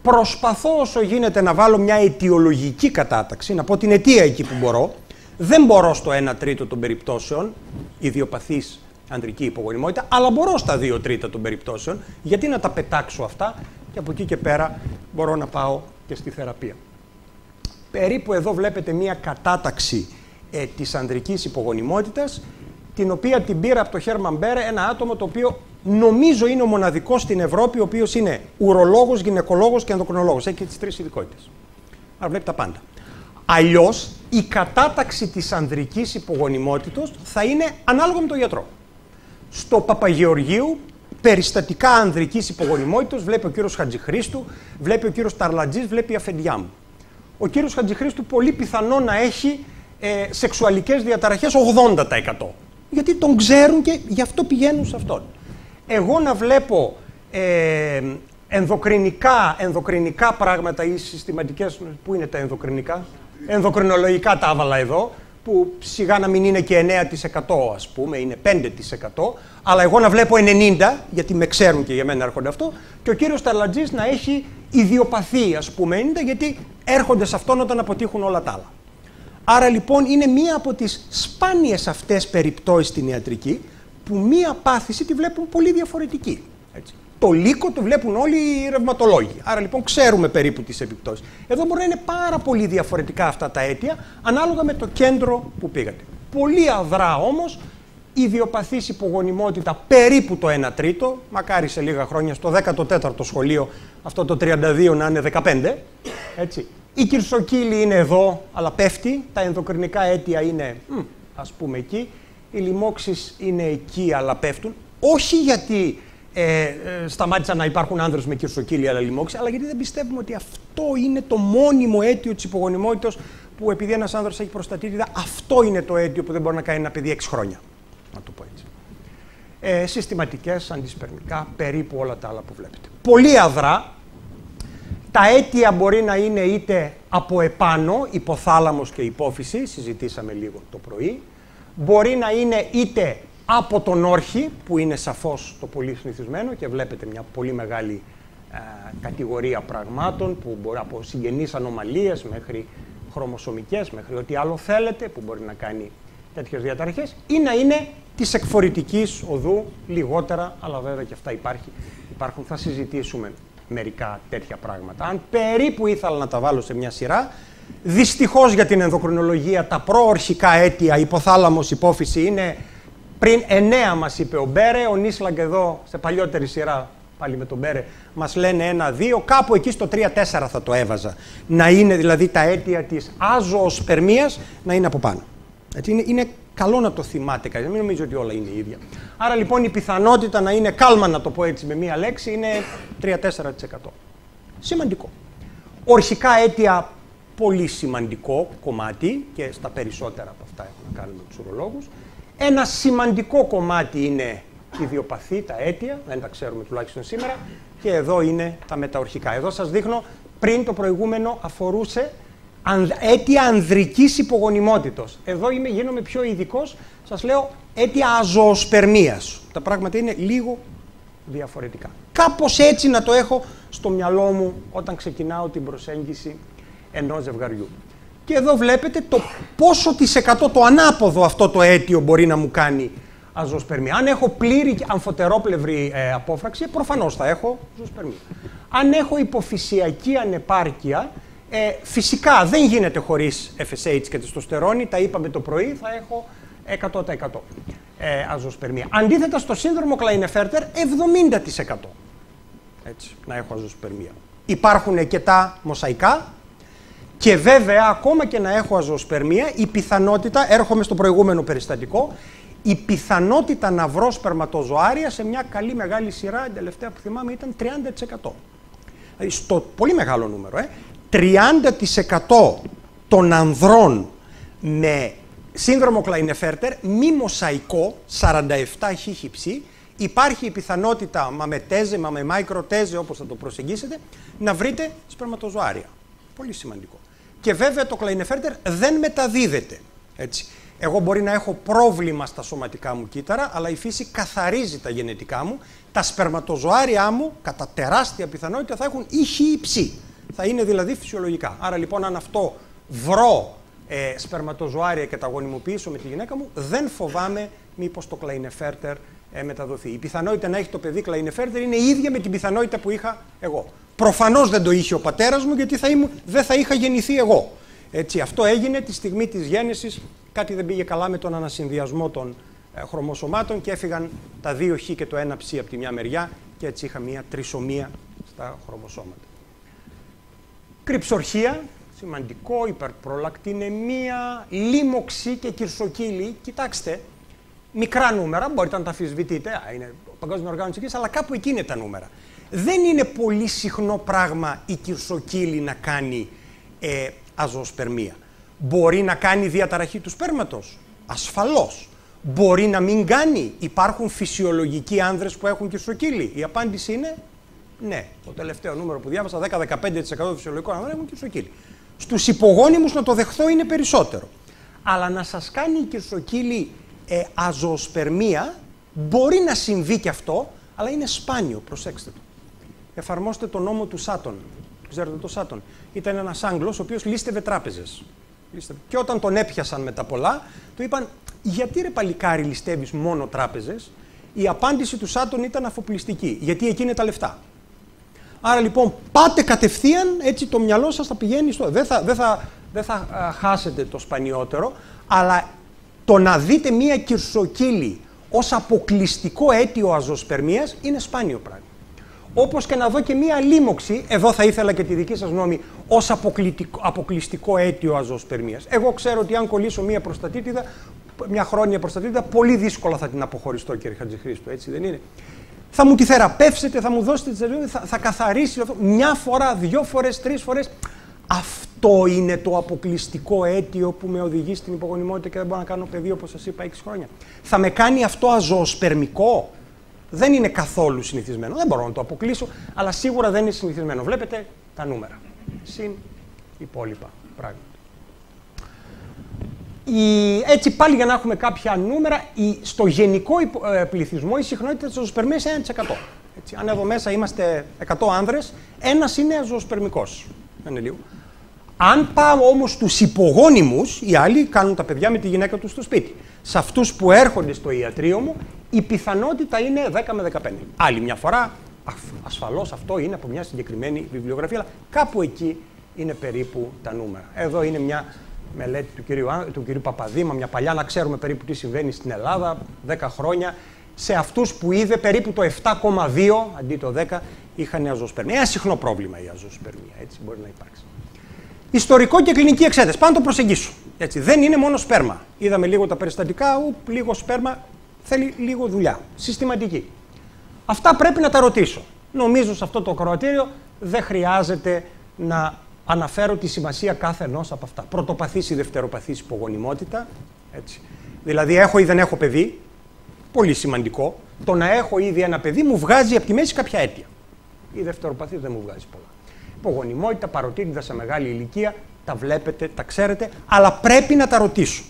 Προσπαθώ όσο γίνεται να βάλω μια αιτιολογική κατάταξη, να πω την αιτία εκεί που μπορώ. Δεν μπορώ στο 1 τρίτο των περιπτώσεων, ιδιοπαθής ανδρική υπογονιμότητα, αλλά μπορώ στα δύο τρίτα των περιπτώσεων. Γιατί να τα πετάξω αυτά και από εκεί και πέρα μπορώ να πάω και στη θεραπεία. Περίπου εδώ βλέπετε μία κατάταξη ε, της ανδρικής υπογονιμότητας, την οποία την πήρα από το Χέρμαν Μπέρε, ένα άτομο το οποίο νομίζω είναι ο μοναδικός στην Ευρώπη, ο οποίος είναι ουρολόγος, γυναικολόγος και ενδοκρονολόγος. Έχει και τις τρεις ειδικότητες. Άρα βλέπει τα πάντα. Αλλιώς η κατάταξη της ανδρικής υπογονιμότητος θα είναι ανάλογα με τον γιατρό στο Παπαγεωργίου περιστατικά ανδρικής υπογονιμότητας. Βλέπει ο κύριος Χατζηχρήστου, βλέπει ο κύριος Ταρλατζής, βλέπει η αφεντιά μου. Ο κύριος Χατζηχρήστου πολύ πιθανό να έχει ε, σεξουαλικές διαταραχές 80%. Γιατί τον ξέρουν και γι' αυτό πηγαίνουν σε αυτόν. Εγώ να βλέπω ε, ενδοκρινικά, ενδοκρινικά πράγματα ή συστηματικές, πού είναι τα ενδοκρινικά, ενδοκρινολογικά τα έβαλα εδώ, που σιγά να μην είναι και 9% ας πούμε, είναι 5%, αλλά εγώ να βλέπω 90, γιατί με ξέρουν και για μένα έρχονται αυτό, και ο κύριος Ταλατζής να έχει ιδιοπαθή ας πούμε 90, γιατί έρχονται σε αυτόν όταν αποτύχουν όλα τα άλλα. Άρα λοιπόν είναι μία από τις σπάνιες αυτές περιπτώσεις στην ιατρική, που μία πάθηση τη βλέπουν πολύ διαφορετική το λύκο το βλέπουν όλοι οι ρευματολόγοι. Άρα λοιπόν ξέρουμε περίπου τις επιπτώσεις. Εδώ μπορεί να είναι πάρα πολύ διαφορετικά αυτά τα αίτια, ανάλογα με το κέντρο που πήγατε. Πολύ αδρά η ιδιοπαθής υπογονιμότητα περίπου το 1 τρίτο, μακάρι σε λίγα χρόνια, στο 14ο σχολείο αυτό το 32 να είναι 15, έτσι. Η κυρσοκύλη είναι εδώ, αλλά πέφτει. Τα ενδοκρινικά αίτια είναι, ας πούμε, εκεί. Οι λοιμώξεις είναι εκεί, αλλά πέφτουν. Όχι γιατί ε, ε, σταμάτησαν να υπάρχουν άνδρες με κυρσοκύλια αλλά λοιμόξια, αλλά γιατί δεν πιστεύουμε ότι αυτό είναι το μόνιμο αίτιο της υπογονιμότητας που επειδή ένας άνδρας έχει προστατήτητα, αυτό είναι το αίτιο που δεν μπορεί να κάνει ένα παιδί 6 χρόνια. Να το πω έτσι. Ε, Συστηματικές, αντισπερμικά, περίπου όλα τα άλλα που βλέπετε. Πολύ αδρά. Τα αίτια μπορεί να είναι είτε από επάνω, υποθάλαμος και υπόφυση, συζητήσαμε λίγο το πρωί. Μπορεί να είναι είτε από τον όρχη, που είναι σαφώς το πολύ συνηθισμένο και βλέπετε μια πολύ μεγάλη ε, κατηγορία πραγμάτων που μπορεί από συγγενείς ανομαλίες μέχρι χρωμοσωμικές, μέχρι ό,τι άλλο θέλετε που μπορεί να κάνει τέτοιες διαταραχές ή να είναι της εκφορητικής οδού λιγότερα, αλλά βέβαια και αυτά υπάρχει, υπάρχουν. Θα συζητήσουμε μερικά τέτοια πράγματα. Αν περίπου ήθελα να τα βάλω σε μια σειρά, δυστυχώς για την ενδοκρινολογία τα προορχικά αίτια, υποθάλαμος, υπόφυση είναι πριν εννέα μας είπε ο Μπέρε, ο Νίσλαγκ εδώ σε παλιότερη σειρά πάλι με τον Μπέρε, μας λένε ένα-δύο, κάπου εκεί στο 3-4 θα το έβαζα. Να είναι δηλαδή τα αίτια της άζωοσπερμία να είναι από πάνω. Έτσι είναι, είναι καλό να το θυμάται κανείς, μην νομίζω ότι όλα είναι ίδια. Άρα λοιπόν η πιθανότητα να είναι κάλμα, να το πω έτσι με μία λέξη, είναι 3-4%. Σημαντικό. Ορχικά αίτια πολύ σημαντικό κομμάτι και στα περισσότερα από αυτά έχουν να κάνουν με του ορολόγου. Ένα σημαντικό κομμάτι είναι η βιοπαθή, τα αίτια, δεν τα ξέρουμε τουλάχιστον σήμερα, και εδώ είναι τα μεταορχικά. Εδώ σας δείχνω, πριν το προηγούμενο αφορούσε αίτια ανδρικής υπογονιμότητος. Εδώ είμαι, γίνομαι πιο ειδικός, σας λέω αίτια αζωοσπερμίας. Τα πράγματα είναι λίγο διαφορετικά. Κάπως έτσι να το έχω στο μυαλό μου όταν ξεκινάω την προσέγγιση ενός ζευγαριού. Και εδώ βλέπετε το πόσο τη εκατό το ανάποδο αυτό το αίτιο μπορεί να μου κάνει αζωοσπερμία. Αν έχω πλήρη αμφωτερόπλευρη ε, απόφραξη, προφανώς θα έχω αζωοσπερμία. Αν έχω υποφυσιακή ανεπάρκεια, ε, φυσικά δεν γίνεται χωρίς FSH και τεστοστερόνη, τα είπαμε το πρωί, θα έχω 100% ε, αζωοσπερμία. Αντίθετα στο σύνδρομο Κλάινεφέρτερ, 70% έτσι, να έχω αζωοσπερμία. Υπάρχουν και τα μοσαϊκά, και βέβαια, ακόμα και να έχω αζωοσπερμία, η πιθανότητα, έρχομαι στο προηγούμενο περιστατικό, η πιθανότητα να βρω σπερματοζωάρια σε μια καλή μεγάλη σειρά, η τελευταία που θυμάμαι, ήταν 30%. Ε, στο πολύ μεγάλο νούμερο, ε, 30% των ανδρών με σύνδρομο Κλαϊνεφέρτερ, μη μοσαϊκό, 47 χιχιψή, υπάρχει η πιθανότητα, μα με τέζε, μα με τέζε, όπως θα το προσεγγίσετε, να βρείτε σπερματοζωάρια. Πολύ σημαντικό και βέβαια το Κλαϊνεφέρτερ δεν μεταδίδεται. Έτσι. Εγώ μπορεί να έχω πρόβλημα στα σωματικά μου κύτταρα, αλλά η φύση καθαρίζει τα γενετικά μου. Τα σπερματοζωάρια μου, κατά τεράστια πιθανότητα, θα έχουν ήχη υψή. Θα είναι δηλαδή φυσιολογικά. Άρα λοιπόν, αν αυτό βρω ε, σπερματοζωάρια και τα γονιμοποιήσω με τη γυναίκα μου, δεν φοβάμαι μήπως το Κλαϊνεφέρτερ ε, μεταδοθεί. Η πιθανότητα να έχει το παιδί Κλαϊνεφέρτερ είναι ίδια με την πιθανότητα που είχα εγώ. Προφανώς δεν το είχε ο πατέρας μου, γιατί θα ήμουν, δεν θα είχα γεννηθεί εγώ. Έτσι, αυτό έγινε τη στιγμή της γέννησης. Κάτι δεν πήγε καλά με τον ανασυνδυασμό των ε, χρωμοσωμάτων και έφυγαν τα δύο χ και το ένα ψ από τη μια μεριά και έτσι είχα μια τρισομία στα χρωμοσώματα. Κρυψορχία, σημαντικό, υπερπρολακτινεμία, λίμοξη και κυρσοκύλη. Κοιτάξτε, μικρά νούμερα, μπορείτε να τα αφισβητείτε, είναι παγκόσμια οργάνωση αλλά κάπου εκεί είναι τα νούμερα δεν είναι πολύ συχνό πράγμα η κυρσοκύλη να κάνει ε, αζωοσπερμία. Μπορεί να κάνει διαταραχή του σπέρματος, ασφαλώς. Μπορεί να μην κάνει. Υπάρχουν φυσιολογικοί άνδρες που έχουν κυρσοκύλη. Η απάντηση είναι ναι. Το τελευταίο νούμερο που διάβασα, 10-15% φυσιολογικών άνδρων έχουν κυρσοκύλη. Στους υπογόνιμους να το δεχθώ είναι περισσότερο. Αλλά να σας κάνει η κυρσοκύλη ε, αζωοσπερμία μπορεί να συμβεί και αυτό, αλλά είναι σπάνιο, προσέξτε το εφαρμόστε τον νόμο του Σάτων. Ξέρετε το Σάτων. Ήταν ένας Άγγλος ο οποίος λίστευε τράπεζες. Και όταν τον έπιασαν με τα πολλά, του είπαν: Γιατί ρε παλικάρι ληστεύεις μόνο τράπεζες. Η απάντηση του Σάτων ήταν αφοπλιστική. Γιατί εκεί είναι τα λεφτά. Άρα λοιπόν πάτε κατευθείαν, έτσι το μυαλό σας θα πηγαίνει στο... Δεν θα, χάσετε το σπανιότερο, αλλά το να δείτε μία κυρσοκύλη ως αποκλειστικό αίτιο είναι σπάνιο πράγμα. Όπως και να δω και μία λίμωξη, εδώ θα ήθελα και τη δική σας γνώμη, ως αποκλειστικό αίτιο αζωοσπερμίας. Εγώ ξέρω ότι αν κολλήσω μία προστατήτιδα, μια χρόνια προστατήτητα, πολύ δύσκολα θα την αποχωριστώ, κύριε Χατζηχρήστο, έτσι δεν είναι. Θα μου τη θεραπεύσετε, θα μου δώσετε τη θεραπεύσετε, θα, θα καθαρίσει αυτό. Μια φορά, δύο φορές, τρεις φορές. Αυτό είναι το αποκλειστικό αίτιο που με οδηγεί στην υπογονιμότητα και δεν μπορώ να κάνω παιδί, όπως σας είπα, 6 χρόνια. Θα με κάνει αυτό αζωοσπερμικό δεν είναι καθόλου συνηθισμένο. Δεν μπορώ να το αποκλείσω, αλλά σίγουρα δεν είναι συνηθισμένο. Βλέπετε τα νούμερα. Συν υπόλοιπα πράγματα. Η, έτσι πάλι για να έχουμε κάποια νούμερα, η, στο γενικό ε, πληθυσμό η συχνότητα της ζωοσπερμίας είναι 1%. Έτσι, αν εδώ μέσα είμαστε 100 άνδρες, ένας είναι ζωοσπερμικός. Είναι Αν πάω όμως στους υπογόνιμους, οι άλλοι κάνουν τα παιδιά με τη γυναίκα τους στο σπίτι σε αυτούς που έρχονται στο ιατρείο μου, η πιθανότητα είναι 10 με 15. Άλλη μια φορά, ασφαλώς αυτό είναι από μια συγκεκριμένη βιβλιογραφία, αλλά κάπου εκεί είναι περίπου τα νούμερα. Εδώ είναι μια μελέτη του κυρίου, του κυρίου Παπαδήμα, μια παλιά, να ξέρουμε περίπου τι συμβαίνει στην Ελλάδα, 10 χρόνια. Σε αυτούς που είδε περίπου το 7,2 αντί το 10 είχαν αζωοσπερμία. Ένα συχνό πρόβλημα η αζωοσπερμία, έτσι μπορεί να υπάρξει. Ιστορικό και κλινική εξέταση. Πάνω το προσεγγίσω. Έτσι. Δεν είναι μόνο σπέρμα. Είδαμε λίγο τα περιστατικά, ου, λίγο σπέρμα θέλει λίγο δουλειά. Συστηματική. Αυτά πρέπει να τα ρωτήσω. Νομίζω σε αυτό το ακροατήριο δεν χρειάζεται να αναφέρω τη σημασία κάθε ενός από αυτά. Πρωτοπαθής ή δευτεροπαθής υπογονιμότητα. Έτσι. Δηλαδή, έχω ή δεν έχω παιδί. Πολύ σημαντικό. Το να έχω ήδη ένα παιδί μου βγάζει από τη μέση κάποια αίτια. Η δευτεροπαθής δεν μου βγάζει πολλά υπογονιμότητα, παροτίνιδα σε μεγάλη ηλικία, τα βλέπετε, τα ξέρετε, αλλά πρέπει να τα ρωτήσω.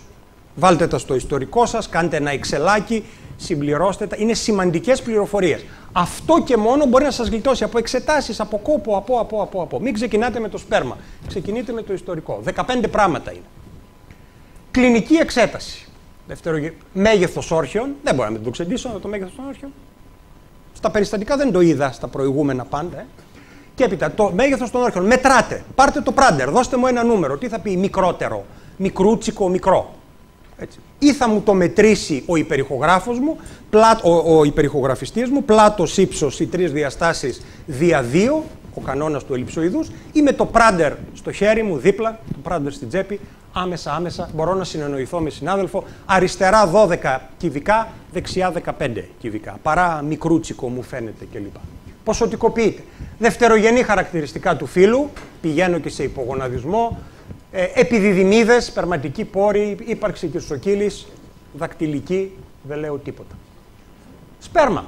Βάλτε τα στο ιστορικό σας, κάντε ένα εξελάκι, συμπληρώστε τα. Είναι σημαντικές πληροφορίες. Αυτό και μόνο μπορεί να σας γλιτώσει από εξετάσεις από κόπο, από, από, από, από. Μην ξεκινάτε με το σπέρμα. Ξεκινείτε με το ιστορικό. 15 πράγματα είναι. Κλινική εξέταση. Δεύτερο, Μέγεθος όρχιων. Δεν μπορώ να το ξεντήσω, το μέγεθος των Στα περιστατικά δεν το είδα στα προηγούμενα πάντα. Ε. Και έπειτα το μέγεθος των όρχων. Μετράτε. Πάρτε το πράντερ. Δώστε μου ένα νούμερο. Τι θα πει μικρότερο. Μικρούτσικο, μικρό. Έτσι. Ή θα μου το μετρήσει ο υπερηχογράφος μου, ο, ο υπερηχογραφιστής μου, πλάτος ύψος ή τρεις διαστασει δια δύο, ο κανόνας του ελλειψοειδούς, ή με το πράντερ στο χέρι μου, δίπλα, το πράντερ στην τσέπη, άμεσα, άμεσα, μπορώ να συνεννοηθώ με συνάδελφο, αριστερά 12 κυβικά, δεξιά 15 κυβικά, παρά μικρούτσικο μου φαίνεται κλπ ποσοτικοποιείται. Δευτερογενή χαρακτηριστικά του φύλου, πηγαίνω και σε υπογοναδισμό, ε, σπερματική περματική πόρη, ύπαρξη και σοκύλης, δακτυλική, δεν λέω τίποτα. Σπέρμα.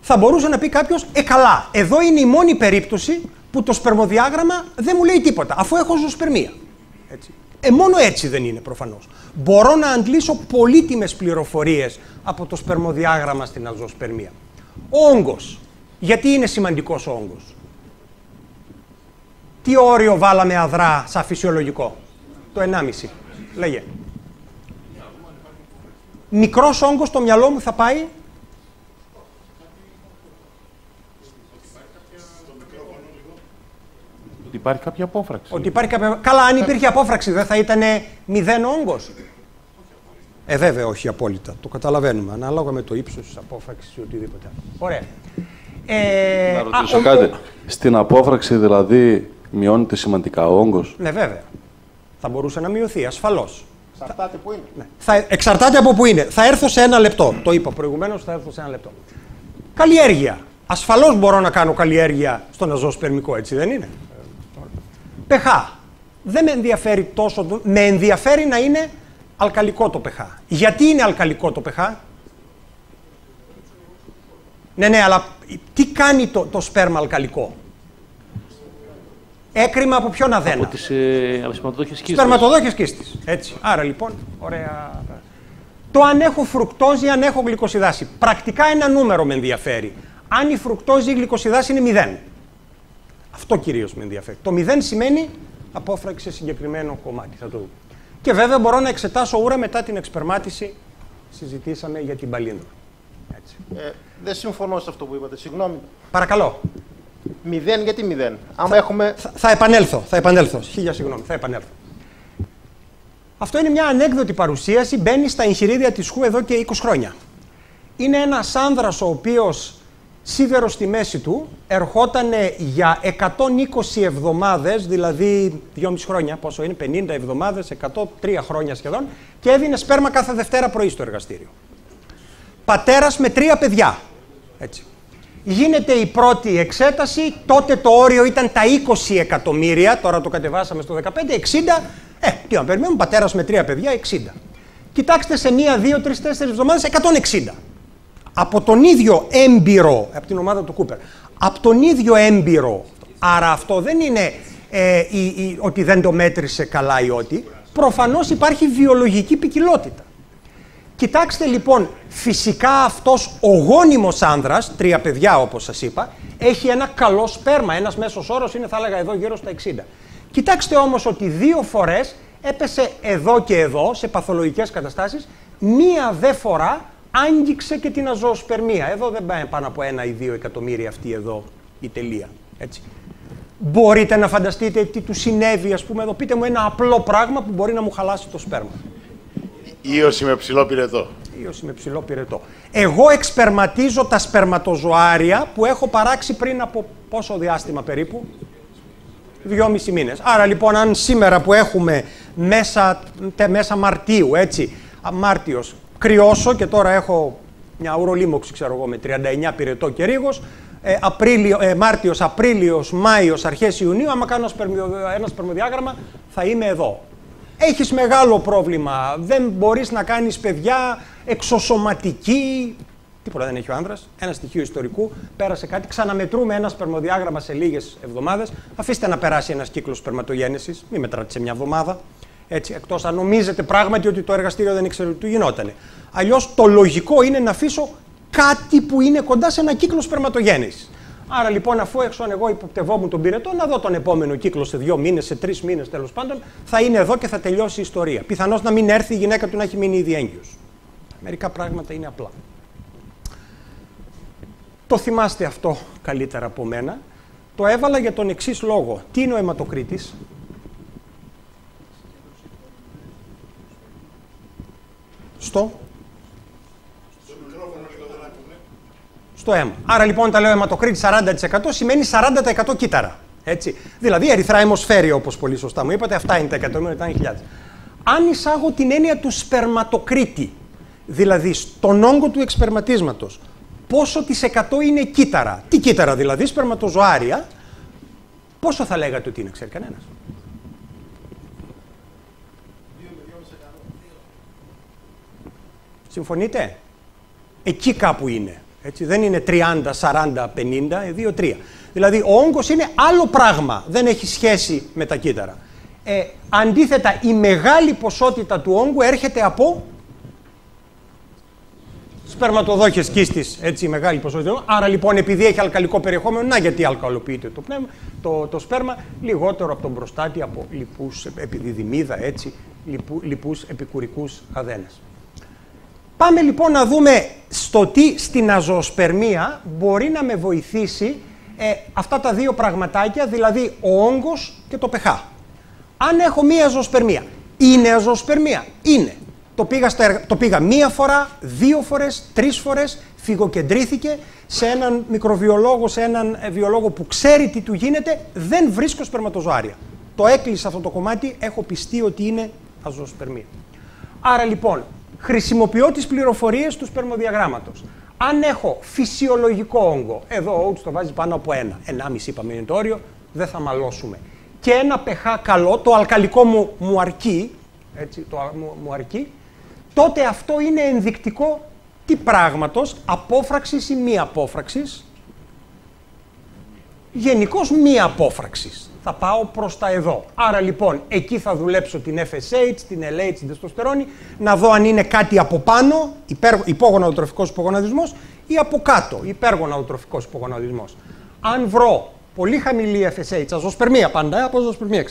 Θα μπορούσε να πει κάποιος, ε καλά, εδώ είναι η μόνη περίπτωση που το σπερμοδιάγραμμα δεν μου λέει τίποτα, αφού έχω ζωσπερμία. Έτσι. Ε, μόνο έτσι δεν είναι προφανώς. Μπορώ να αντλήσω πολύτιμες πληροφορίες από το σπερμοδιάγραμμα στην αζωσπερμία. Ο όγκος. Γιατί είναι σημαντικός ο όγκος. Τι όριο βάλαμε αδρά σαν φυσιολογικό. Το 1,5. Λέγε. Μικρός όγκος το μυαλό μου θα πάει Ότι υπάρχει κάποια απόφραξη. Ότι υπάρχει κάποια... Καλά, αν υπήρχε απόφραξη, δεν θα ήταν μηδέν όγκος. Ε, βέβαια, όχι απόλυτα. Το καταλαβαίνουμε. Ανάλογα με το ύψος της απόφραξη ή οτιδήποτε άλλο. Ωραία. Ε, να ρωτήσω κάτι. Στην απόφραξη, δηλαδή, μειώνεται σημαντικά ο όγκος. Ναι, βέβαια. Θα μπορούσε να μειωθεί, ασφαλώς. Εξαρτάται που είναι. Ναι. Θα, εξαρτάται από που είναι. Θα έρθω σε ένα λεπτό. Το είπα προηγουμένως, θα έρθω σε ένα λεπτό. Καλλιέργεια. Ασφαλώς μπορώ να κάνω καλλιέργεια στον αζωοσπερμικό, έτσι δεν είναι. Ε, Πεχά. Δεν με ενδιαφέρει τόσο. Με ενδιαφέρει να είναι αλκαλικό το pH. Γιατί είναι αλκαλικό το pH? Ναι, ναι, αλλά τι κάνει το, το σπέρμα αλκαλικό. Έκρημα από ποιον αδένα. Από τις ε, σπερματοδόχες κίστης. Σπερματοδόχες κίστης. Έτσι. Άρα λοιπόν, ωραία. Το αν έχω φρουκτόζη αν έχω γλυκοσιδάση. Πρακτικά ένα νούμερο με ενδιαφέρει. Αν η φρουκτόζη ή η γλυκοσιδάση είναι 0. Αυτό κυρίως με ενδιαφέρει. Το 0 σημαίνει απόφραξη σε συγκεκριμένο κομμάτι. Θα το δούμε. Και βέβαια μπορώ να εξετάσω ούρα μετά την εξπερμάτιση. Συζητήσαμε για την παλίνα. Ε, δεν συμφωνώ σε αυτό που είπατε. Συγγνώμη. Παρακαλώ. Μηδέν, γιατί μηδέν. Άμα θα, έχουμε... θα, επανέλθω. Θα επανέλθω. Χίλια συγγνώμη. Θα επανέλθω. Αυτό είναι μια ανέκδοτη παρουσίαση. Μπαίνει στα εγχειρίδια της ΧΟΥ εδώ και 20 χρόνια. Είναι ένας άνδρας ο οποίος σίδερο στη μέση του, ερχόταν για 120 εβδομάδες, δηλαδή 2,5 χρόνια, πόσο είναι, 50 εβδομάδες, 103 χρόνια σχεδόν, και έδινε σπέρμα κάθε Δευτέρα πρωί στο εργαστήριο. Πατέρας με τρία παιδιά, έτσι. Γίνεται η πρώτη εξέταση, τότε το όριο ήταν τα 20 εκατομμύρια, τώρα το κατεβάσαμε στο 15, 60, ε, τι να περιμένουμε, πατέρας με τρία παιδιά, 60. Κοιτάξτε σε μία, δύο, τρεις, τέσσερις εβδομάδες, 160 από τον ίδιο έμπειρο, από την ομάδα του Κούπερ, από τον ίδιο έμπειρο. Άρα αυτό δεν είναι ε, η, ότι δεν το μέτρησε καλά ή ότι. Προφανώς υπάρχει βιολογική ποικιλότητα. Κοιτάξτε λοιπόν, φυσικά αυτός ο γόνιμος άνδρας, τρία παιδιά όπως σας είπα, έχει ένα καλό σπέρμα, ένας μέσος όρος είναι θα έλεγα εδώ γύρω στα 60. Κοιτάξτε όμως ότι δύο φορές έπεσε εδώ και εδώ, σε παθολογικές καταστάσεις, μία δε φορά άγγιξε και την αζωοσπερμία. Εδώ δεν πάει πάνω από ένα ή δύο εκατομμύρια αυτή εδώ η τελεία. Έτσι. Μπορείτε να φανταστείτε τι του συνέβη, ας πούμε, εδώ πείτε μου ένα απλό πράγμα που μπορεί να μου χαλάσει το σπέρμα. Ήωση με ψηλό πυρετό. Ήωση με ψηλό πυρετό. Εγώ εξπερματίζω τα σπερματοζωάρια που έχω παράξει πριν από πόσο διάστημα περίπου. Δυόμισι μήνες. Άρα λοιπόν αν σήμερα που έχουμε μέσα, τε, μέσα Μαρτίου, έτσι, Μάρτιος, κρυώσω και τώρα έχω μια ουρολίμωξη, ξέρω εγώ, με 39 πυρετό και ρίγος, ε, Απρίλιο, ε, Μάρτιος, Απρίλιος, Μάιος, αρχές Ιουνίου, άμα κάνω ένα σπερμοδιάγραμμα θα είμαι εδώ. Έχεις μεγάλο πρόβλημα, δεν μπορείς να κάνεις παιδιά εξωσωματική, τίποτα δεν έχει ο άνδρας, ένα στοιχείο ιστορικού, πέρασε κάτι, ξαναμετρούμε ένα σπερμοδιάγραμμα σε λίγες εβδομάδες, αφήστε να περάσει ένας κύκλος σπερματογένεσης, μην μετράτε σε μια εβδομάδα, έτσι, εκτός αν νομίζετε πράγματι ότι το εργαστήριο δεν ήξερε ότι του γινότανε. Αλλιώς το λογικό είναι να αφήσω κάτι που είναι κοντά σε ένα κύκλο σπερματογέννησης. Άρα λοιπόν, αφού έξω εγώ υποπτευόμουν τον πυρετό, να δω τον επόμενο κύκλο σε δύο μήνες, σε τρεις μήνες τέλος πάντων, θα είναι εδώ και θα τελειώσει η ιστορία. Πιθανώς να μην έρθει η γυναίκα του να έχει μείνει ήδη έγκυος. Μερικά πράγματα είναι απλά. Το θυμάστε αυτό καλύτερα από μένα. Το έβαλα για τον εξής λόγο. Τι είναι ο αιματοκρίτης. στο... Στο αίμα. Άρα λοιπόν τα λέω αιματοκρίτη 40% σημαίνει 40% κύτταρα. Έτσι. Δηλαδή ερυθρά αιμοσφαίρια όπως πολύ σωστά μου είπατε, αυτά είναι τα εκατομμύρια, ήταν είναι Αν εισάγω την έννοια του σπερματοκρίτη, δηλαδή στον όγκο του εξπερματίσματος. πόσο της 100 είναι κύτταρα. Τι κύτταρα δηλαδή, σπερματοζωάρια, πόσο θα λέγατε ότι είναι, ξέρει κανένας. Συμφωνείτε. Εκεί κάπου είναι. Έτσι, δεν είναι 30, 40, 50, 2, 3. Δηλαδή ο όγκος είναι άλλο πράγμα, δεν έχει σχέση με τα κύτταρα. Ε, αντίθετα, η μεγάλη ποσότητα του όγκου έρχεται από σπερματοδόχες κίστης, έτσι, μεγάλη ποσότητα. Άρα λοιπόν, επειδή έχει αλκαλικό περιεχόμενο, να γιατί αλκαλοποιείται το, πνεύμα, το, το σπέρμα, λιγότερο από τον προστάτη, από λιπούς, επιδημίδα, έτσι, λιπού, λιπούς επικουρικούς Πάμε λοιπόν να δούμε στο τι στην αζωοσπερμία μπορεί να με βοηθήσει ε, αυτά τα δύο πραγματάκια, δηλαδή ο όγκος και το πεχά. Αν έχω μία αζωοσπερμία, είναι αζωοσπερμία, είναι. Το πήγα, στα, το πήγα μία φορά, δύο φορές, τρεις φορές, φυγοκεντρήθηκε σε έναν μικροβιολόγο, σε έναν ε, βιολόγο που ξέρει τι του γίνεται, δεν βρίσκω σπερματοζωάρια. Το έκλεισα αυτό το κομμάτι, έχω πιστεί ότι είναι αζωοσπερμία. Άρα λοιπόν, χρησιμοποιώ τις πληροφορίες του σπερμοδιαγράμματος. Αν έχω φυσιολογικό όγκο, εδώ ο το βάζει πάνω από ένα, ενάμιση είπαμε είναι το όριο, δεν θα μαλώσουμε. Και ένα pH καλό, το αλκαλικό μου, μου αρκεί, έτσι, το μου, αρκεί, τότε αυτό είναι ενδεικτικό τι πράγματος, απόφραξης ή μη απόφραξης, γενικώς μη απόφραξης θα πάω προς τα εδώ. Άρα λοιπόν, εκεί θα δουλέψω την FSH, την LH, την τεστοστερόνη, να δω αν είναι κάτι από πάνω, υπέρ, υπόγονο οτροφικός ή από κάτω, υπέργονα οτροφικός υπογοναδισμός. Αν βρω πολύ χαμηλή FSH, αζωσπερμία πάντα, ε, από αζωσπερμία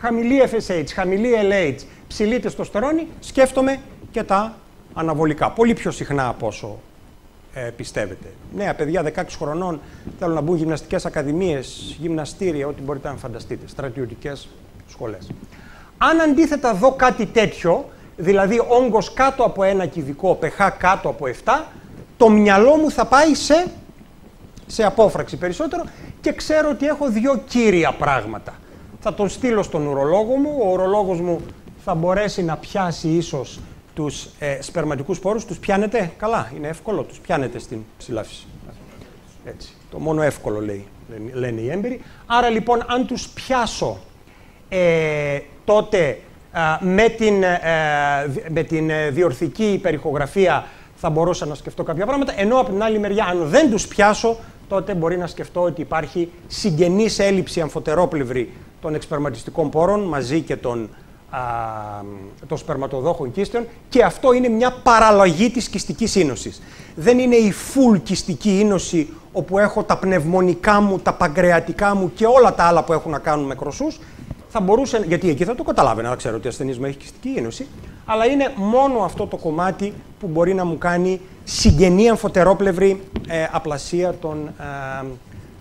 Χαμηλή FSH, χαμηλή LH, ψηλή τεστοστερόνη, σκέφτομαι και τα αναβολικά. Πολύ πιο συχνά από όσο ε, πιστεύετε. Νέα παιδιά 16 χρονών θέλουν να μπουν γυμναστικές ακαδημίες, γυμναστήρια, ό,τι μπορείτε να φανταστείτε, στρατιωτικές σχολές. Αν αντίθετα δω κάτι τέτοιο, δηλαδή όγκος κάτω από ένα κυβικό, pH κάτω από 7, το μυαλό μου θα πάει σε, σε απόφραξη περισσότερο και ξέρω ότι έχω δύο κύρια πράγματα. Θα τον στείλω στον ουρολόγο μου, ο ουρολόγος μου θα μπορέσει να πιάσει ίσως τους ε, σπερματικούς πόρους τους πιάνετε καλά, είναι εύκολο, τους πιάνετε στην ψηλάφιση. Έτσι, το μόνο εύκολο λέει, λένε, οι έμπειροι. Άρα λοιπόν αν τους πιάσω ε, τότε με την, ε, με την ε, διορθική περιχογραφία θα μπορούσα να σκεφτώ κάποια πράγματα, ενώ από την άλλη μεριά αν δεν τους πιάσω τότε μπορεί να σκεφτώ ότι υπάρχει συγγενής έλλειψη αμφωτερόπλευρη των εξπερματιστικών πόρων μαζί και των α, των σπερματοδόχων κίστεων και αυτό είναι μια παραλλαγή της κιστικής ίνωσης. Δεν είναι η full κιστική ίνωση όπου έχω τα πνευμονικά μου, τα παγκρεατικά μου και όλα τα άλλα που έχουν να κάνουν με κροσούς. Θα μπορούσε, γιατί εκεί θα το καταλάβαινα, ξέρω ότι ασθενής μου έχει κιστική ίνωση, αλλά είναι μόνο αυτό το κομμάτι που μπορεί να μου κάνει συγγενή αμφωτερόπλευρη ε, απλασία των, ε,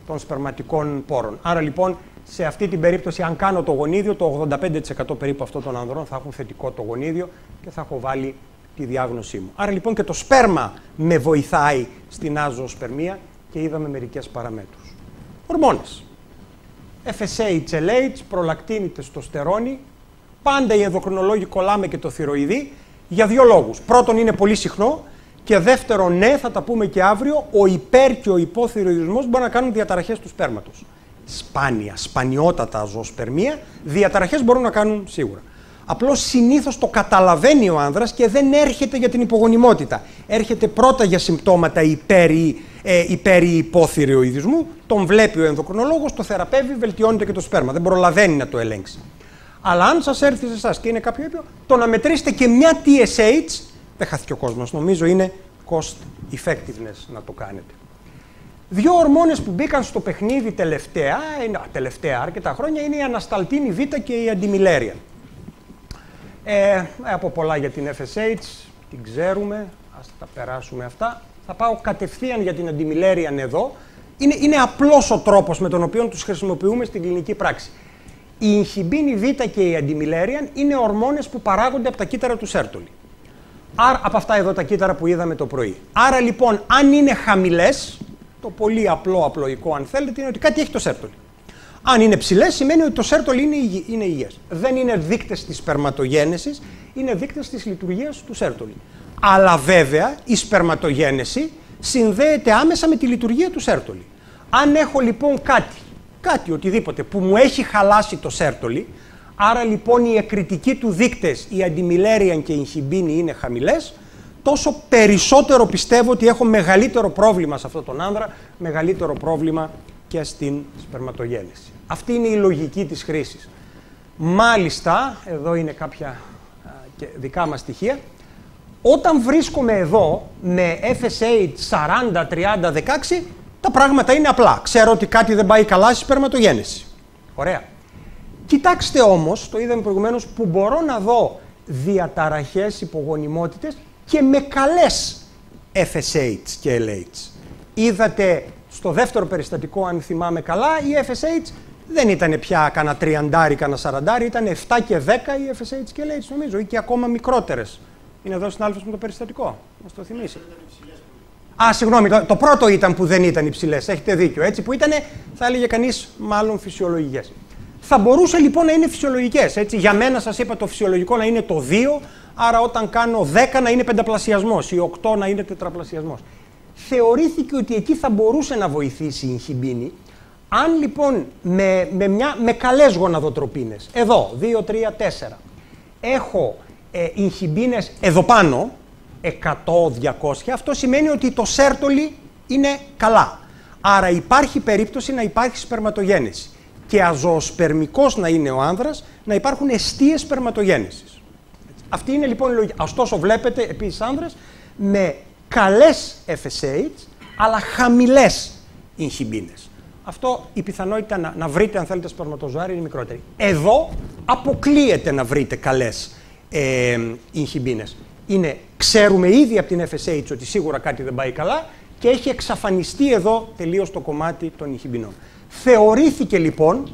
των σπερματικών πόρων. Άρα λοιπόν σε αυτή την περίπτωση, αν κάνω το γονίδιο, το 85% περίπου αυτών των ανδρών θα έχουν θετικό το γονίδιο και θα έχω βάλει τη διάγνωσή μου. Άρα λοιπόν και το σπέρμα με βοηθάει στην άζωοσπερμία και είδαμε μερικές παραμέτρους. Ορμόνες. FSH, LH, προλακτίνη, τεστοστερόνη. Πάντα οι ενδοκρινολόγοι κολλάμε και το θηροειδή για δύο λόγους. Πρώτον είναι πολύ συχνό και δεύτερον ναι, θα τα πούμε και αύριο, ο υπέρ και ο υπόθυροειδισμό μπορεί να κάνουν διαταραχές του σπέρματος σπάνια, σπανιότατα ζωοσπερμία, διαταραχές μπορούν να κάνουν σίγουρα. Απλώς συνήθως το καταλαβαίνει ο άνδρας και δεν έρχεται για την υπογονιμότητα. Έρχεται πρώτα για συμπτώματα υπέρ ή ε, οειδισμού, τον βλέπει ο ενδοκρονολόγο, το θεραπεύει, βελτιώνεται και το σπέρμα. Δεν προλαβαίνει να το ελέγξει. Αλλά αν σας έρθει σε εσάς και είναι κάποιο ήπιο, το να μετρήσετε και μια TSH, δεν χάθηκε ο κόσμος. Νομίζω είναι cost effectiveness να το κάνετε. Δύο ορμόνες που μπήκαν στο παιχνίδι τελευταία, τελευταία αρκετά χρόνια, είναι η ανασταλτίνη Β και η αντιμιλέρια. Ε, από πολλά για την FSH, την ξέρουμε, ας τα περάσουμε αυτά. Θα πάω κατευθείαν για την αντιμιλέρια εδώ. Είναι, είναι απλός ο τρόπος με τον οποίο τους χρησιμοποιούμε στην κλινική πράξη. Η ιγχυμπίνη Β και η Αντιμιλέρια είναι ορμόνες που παράγονται από τα κύτταρα του σέρτολι. Άρα, από αυτά εδώ τα κύτταρα που είδαμε το πρωί. Άρα λοιπόν, αν είναι χαμηλές, το πολύ απλό απλοϊκό, αν θέλετε, είναι ότι κάτι έχει το σέρτολι. Αν είναι ψηλές, σημαίνει ότι το σέρτολι είναι, υγι... υγιές. Δεν είναι δείκτες της σπερματογένεσης, είναι δείκτες της λειτουργίας του σέρτολι. Αλλά βέβαια η σπερματογένεση συνδέεται άμεσα με τη λειτουργία του σέρτολι. Αν έχω λοιπόν κάτι, κάτι οτιδήποτε που μου έχει χαλάσει το σέρτολι, άρα λοιπόν οι εκριτικοί του δείκτες, η αντιμιλέριαν και η χιμπίνη είναι χαμηλές, τόσο περισσότερο πιστεύω ότι έχω μεγαλύτερο πρόβλημα σε αυτόν τον άνδρα, μεγαλύτερο πρόβλημα και στην σπερματογέννηση. Αυτή είναι η λογική της χρήσης. Μάλιστα, εδώ είναι κάποια και δικά μας στοιχεία, όταν βρίσκομαι εδώ με FSH 40, 30, 16, τα πράγματα είναι απλά. Ξέρω ότι κάτι δεν πάει καλά στη σπερματογέννηση. Ωραία. Κοιτάξτε όμως, το είδαμε προηγουμένως, που μπορώ να δω διαταραχές υπογονιμότητες και με καλές FSH και LH. Είδατε στο δεύτερο περιστατικό, αν θυμάμαι καλά, οι FSH δεν ήταν πια κανένα τριαντάρι, κανένα σαραντάρι, ήταν 7 και 10 οι FSH και LH νομίζω, ή και ακόμα μικρότερες. Είναι εδώ στην συνάδελφος με το περιστατικό, μας το θυμίσει. Α, συγγνώμη, το, το, πρώτο ήταν που δεν ήταν υψηλές. Έχετε δίκιο. Έτσι που ήταν, θα έλεγε κανείς, μάλλον φυσιολογικές. Θα μπορούσε λοιπόν να είναι φυσιολογικές. Για μένα, σας είπα, το φυσιολογικό να είναι το 2, Άρα, όταν κάνω 10 να είναι πενταπλασιασμός ή 8 να είναι τετραπλασιασμός. Θεωρήθηκε ότι εκεί θα μπορούσε να βοηθήσει η χιμπίνη. Αν λοιπόν με, με, μια, με καλές γοναδοτροπίνες, εδώ, 2, 3, 4, έχω ε, εδω εδώ πάνω, 100-200, αυτό σημαίνει ότι το σέρτολι είναι καλά. Άρα υπάρχει περίπτωση να υπάρχει σπερματογέννηση. Και αζωοσπερμικός να είναι ο άνδρας, να υπάρχουν αιστείες σπερματογέννησης. Αυτή είναι λοιπόν η λογική. Ωστόσο, βλέπετε επίσης άνδρες με καλές FSH, αλλά χαμηλές inhibines. Αυτό η πιθανότητα να, βρείτε, αν θέλετε, σπερματοζωάρι είναι μικρότερη. Εδώ αποκλείεται να βρείτε καλές ε, Είναι, ξέρουμε ήδη από την FSH ότι σίγουρα κάτι δεν πάει καλά και έχει εξαφανιστεί εδώ τελείως το κομμάτι των inhibinών. Θεωρήθηκε λοιπόν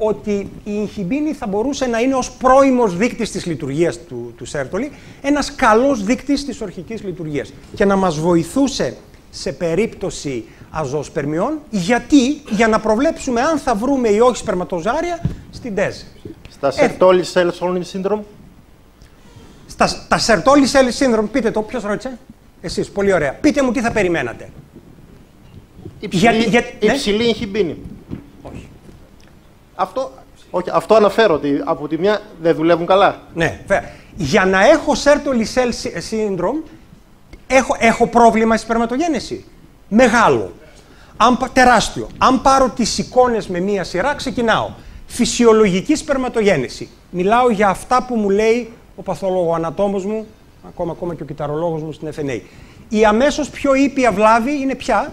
ότι η Ιχιμπίνη θα μπορούσε να είναι ως πρώιμος δείκτης της λειτουργίας του, του Σέρτολη, ένας καλός δείκτης της ορχικής λειτουργίας και να μας βοηθούσε σε περίπτωση αζωοσπερμιών, γιατί για να προβλέψουμε αν θα βρούμε ή όχι σπερματοζάρια στην ΤΕΖ. Στα ε, Σερτόλι Cell Σύνδρομ. Στα, τα Σερτόλι Cell πείτε το, ποιος ρώτησε. Εσείς, πολύ ωραία. Πείτε μου τι θα περιμένατε. Υψηλή, για, ναι. υψηλή Όχι. Αυτό, όχι, αυτό αναφέρω ότι από τη μια δεν δουλεύουν καλά. Ναι, Για να έχω Σέρτο Λισέλ Σύνδρομ, έχω, έχω πρόβλημα στη σπερματογένεση. Μεγάλο. Αν, τεράστιο. Αν πάρω τις εικόνες με μία σειρά, ξεκινάω. Φυσιολογική σπερματογένεση. Μιλάω για αυτά που μου λέει ο ανατόμος μου, ακόμα, ακόμα και ο κυταρολόγος μου στην FNA. Η αμέσως πιο ήπια βλάβη είναι ποια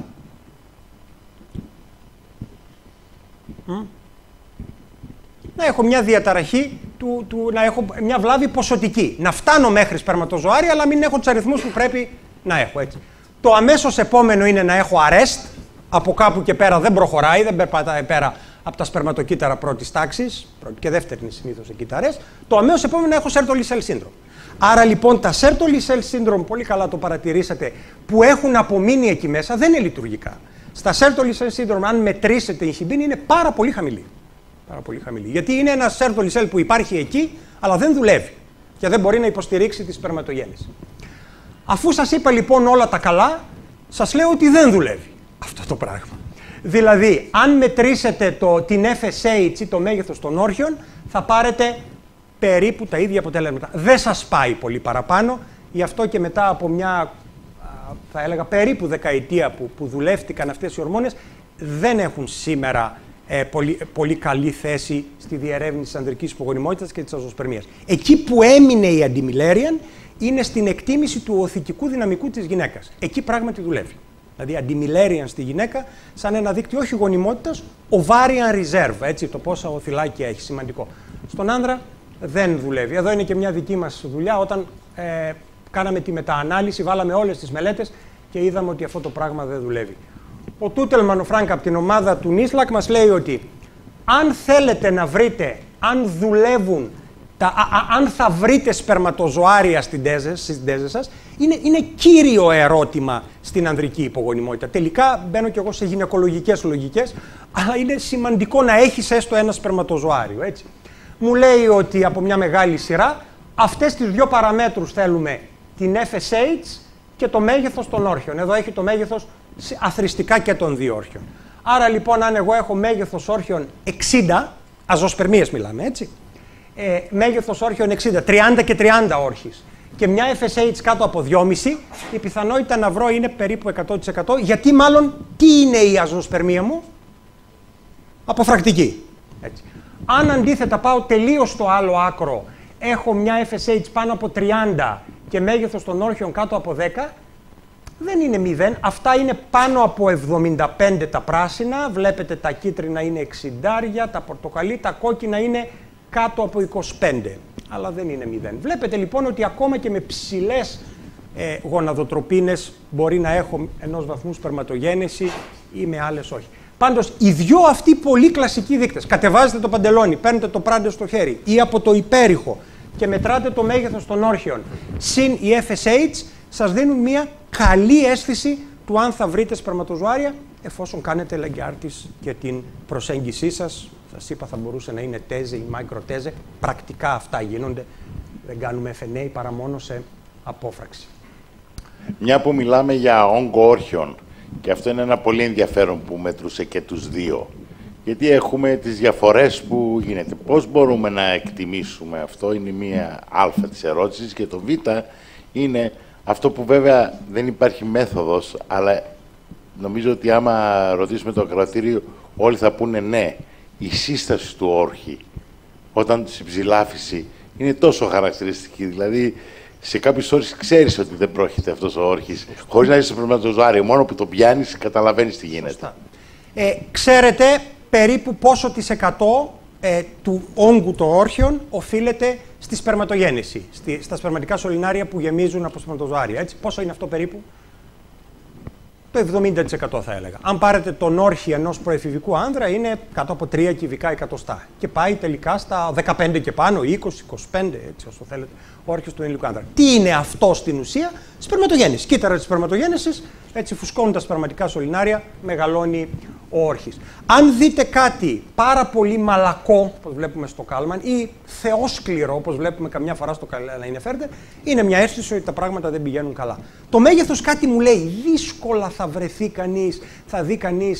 να έχω μια διαταραχή, του, του, να έχω μια βλάβη ποσοτική. Να φτάνω μέχρι σπερματοζωάρι, αλλά μην έχω τους αριθμούς που πρέπει να έχω. Έτσι. Το αμέσως επόμενο είναι να έχω αρέστ. Από κάπου και πέρα δεν προχωράει, δεν περπατάει πέρα από τα σπερματοκύτταρα πρώτης τάξης, πρώτη και δεύτερη είναι συνήθως οι αρέστ. Το αμέσως επόμενο να έχω Sertoli cell syndrome. Άρα λοιπόν τα Sertoli cell syndrome, πολύ καλά το παρατηρήσατε, που έχουν απομείνει εκεί μέσα δεν είναι λειτουργικά. Στα Sertoli cell αν μετρήσετε η χιμπίνη, είναι πάρα πολύ χαμηλή. Πάρα πολύ χαμηλή. Γιατί είναι ένας σέρτο που υπάρχει εκεί, αλλά δεν δουλεύει και δεν μπορεί να υποστηρίξει τη σπερματογέννηση. Αφού σας είπα λοιπόν όλα τα καλά, σας λέω ότι δεν δουλεύει αυτό το πράγμα. Δηλαδή, αν μετρήσετε το, την FSH ή το μέγεθος των όρχιων, θα πάρετε περίπου τα ίδια αποτελέσματα. Δεν σας πάει πολύ παραπάνω, γι' αυτό και μετά από μια θα έλεγα περίπου δεκαετία που, που δουλεύτηκαν αυτές οι ορμόνες, δεν έχουν σήμερα ε, πολύ, πολύ καλή θέση στη διερεύνηση της ανδρικής υπογονιμότητας και της αζωσπερμίας. Εκεί που έμεινε η αντιμιλέριαν είναι στην εκτίμηση του οθητικού δυναμικού της γυναίκας. Εκεί πράγματι δουλεύει. Δηλαδή αντιμιλέριαν στη γυναίκα σαν ένα δίκτυο όχι γονιμότητας, ovarian reserve, έτσι, το πόσα οθυλάκια έχει, σημαντικό. Στον άνδρα δεν δουλεύει. Εδώ είναι και μια δική μας δουλειά όταν ε, κάναμε τη μεταανάλυση, βάλαμε όλες τις μελέτες και είδαμε ότι αυτό το πράγμα δεν δουλεύει ο Τούτελμαν ο Φράνκ από την ομάδα του Νίσλακ μας λέει ότι αν θέλετε να βρείτε αν δουλεύουν τα, αν θα βρείτε σπερματοζωάρια στην τέζε, στις τέζες σας, είναι, είναι κύριο ερώτημα στην ανδρική υπογονιμότητα. Τελικά μπαίνω και εγώ σε γυναικολογικές λογικές, αλλά είναι σημαντικό να έχεις έστω ένα σπερματοζωάριο, έτσι. Μου λέει ότι από μια μεγάλη σειρά, αυτές τις δύο παραμέτρους θέλουμε, την FSH και το μέγεθος των όρχεων. Εδώ έχει το μέγεθος αθρηστικά και των δύο όρχιων. Άρα λοιπόν, αν εγώ έχω μέγεθος όρχιων 60, αζωσπερμίε μιλάμε έτσι, ε, μέγεθος όρχιων 60, 30 και 30 όρχης, και μια FSH κάτω από 2,5, η πιθανότητα να βρω είναι περίπου 100%. Γιατί μάλλον τι είναι η αζωσπερμία μου, αποφρακτική. Έτσι. Αν αντίθετα πάω τελείως στο άλλο άκρο, έχω μια FSH πάνω από 30 και μέγεθος των όρχιων κάτω από 10, δεν είναι μηδέν. Αυτά είναι πάνω από 75 τα πράσινα. Βλέπετε τα κίτρινα είναι 60, τα πορτοκαλί, τα κόκκινα είναι κάτω από 25. Αλλά δεν είναι μηδέν. Βλέπετε λοιπόν ότι ακόμα και με ψηλές ε, γοναδοτροπίνες μπορεί να έχω ενός βαθμού σπερματογένεση ή με άλλες όχι. Πάντως, οι δυο αυτοί πολύ κλασικοί δείκτες. Κατεβάζετε το παντελόνι, παίρνετε το πράντε στο χέρι ή από το υπέρηχο και μετράτε το μέγεθος των όρχεων. Συν η FSH Σας δίνουν μια καλή αίσθηση του αν θα βρείτε σπερματοζωάρια εφόσον κάνετε λαγκιάρτης και την προσέγγισή σας. σας είπα θα μπορούσε να είναι τέζε ή τέζε. Πρακτικά αυτά γίνονται. Δεν κάνουμε FNA παρά μόνο σε απόφραξη. Μια που μιλάμε για όγκο όρχιον και αυτό είναι ένα πολύ ενδιαφέρον που μετρούσε και τους δύο. Γιατί έχουμε τις διαφορές που γίνεται. Πώς μπορούμε να εκτιμήσουμε αυτό είναι μία α της ερώτησης και το β είναι αυτό που βέβαια δεν υπάρχει μέθοδος, αλλά νομίζω ότι άμα ρωτήσουμε το κρατήριο, όλοι θα πούνε ναι. Η σύσταση του όρχη, όταν τους υψηλάφιση, είναι τόσο χαρακτηριστική. Δηλαδή, σε κάποιες ώρες ξέρεις ότι δεν πρόκειται αυτός ο όρχης. Χωρίς να είσαι προβληματοζάρι, μόνο που το πιάνεις, καταλαβαίνεις τι γίνεται. Ε, ξέρετε περίπου πόσο τη εκατό ε, του όγκου των όρχιων οφείλεται στη σπερματογέννηση, στη, στα σπερματικά σωληνάρια που γεμίζουν από σπερματοζωάρια. Έτσι, πόσο είναι αυτό περίπου? Το 70% θα έλεγα. Αν πάρετε τον όρχη ενός προεφηβικού άνδρα, είναι κάτω από 3 κυβικά εκατοστά. Και πάει τελικά στα 15 και πάνω, 20, 25, έτσι όσο θέλετε, άρχη του ενηλικού άνδρα. Τι είναι αυτό στην ουσία, σπερματογέννηση. Κύτταρα της σπερματογέννησης, έτσι φουσκώνουν τα σπερματικά σωληνάρια, μεγαλώνει ο όρχης. Αν δείτε κάτι πάρα πολύ μαλακό, όπως βλέπουμε στο Κάλμαν, ή θεόσκληρο, όπως βλέπουμε καμιά φορά στο Καλένα Φέρντε, είναι μια αίσθηση ότι τα πράγματα δεν πηγαίνουν καλά. Το μέγεθος κάτι μου λέει, δύσκολα θα βρεθεί κανείς, θα δει κανείς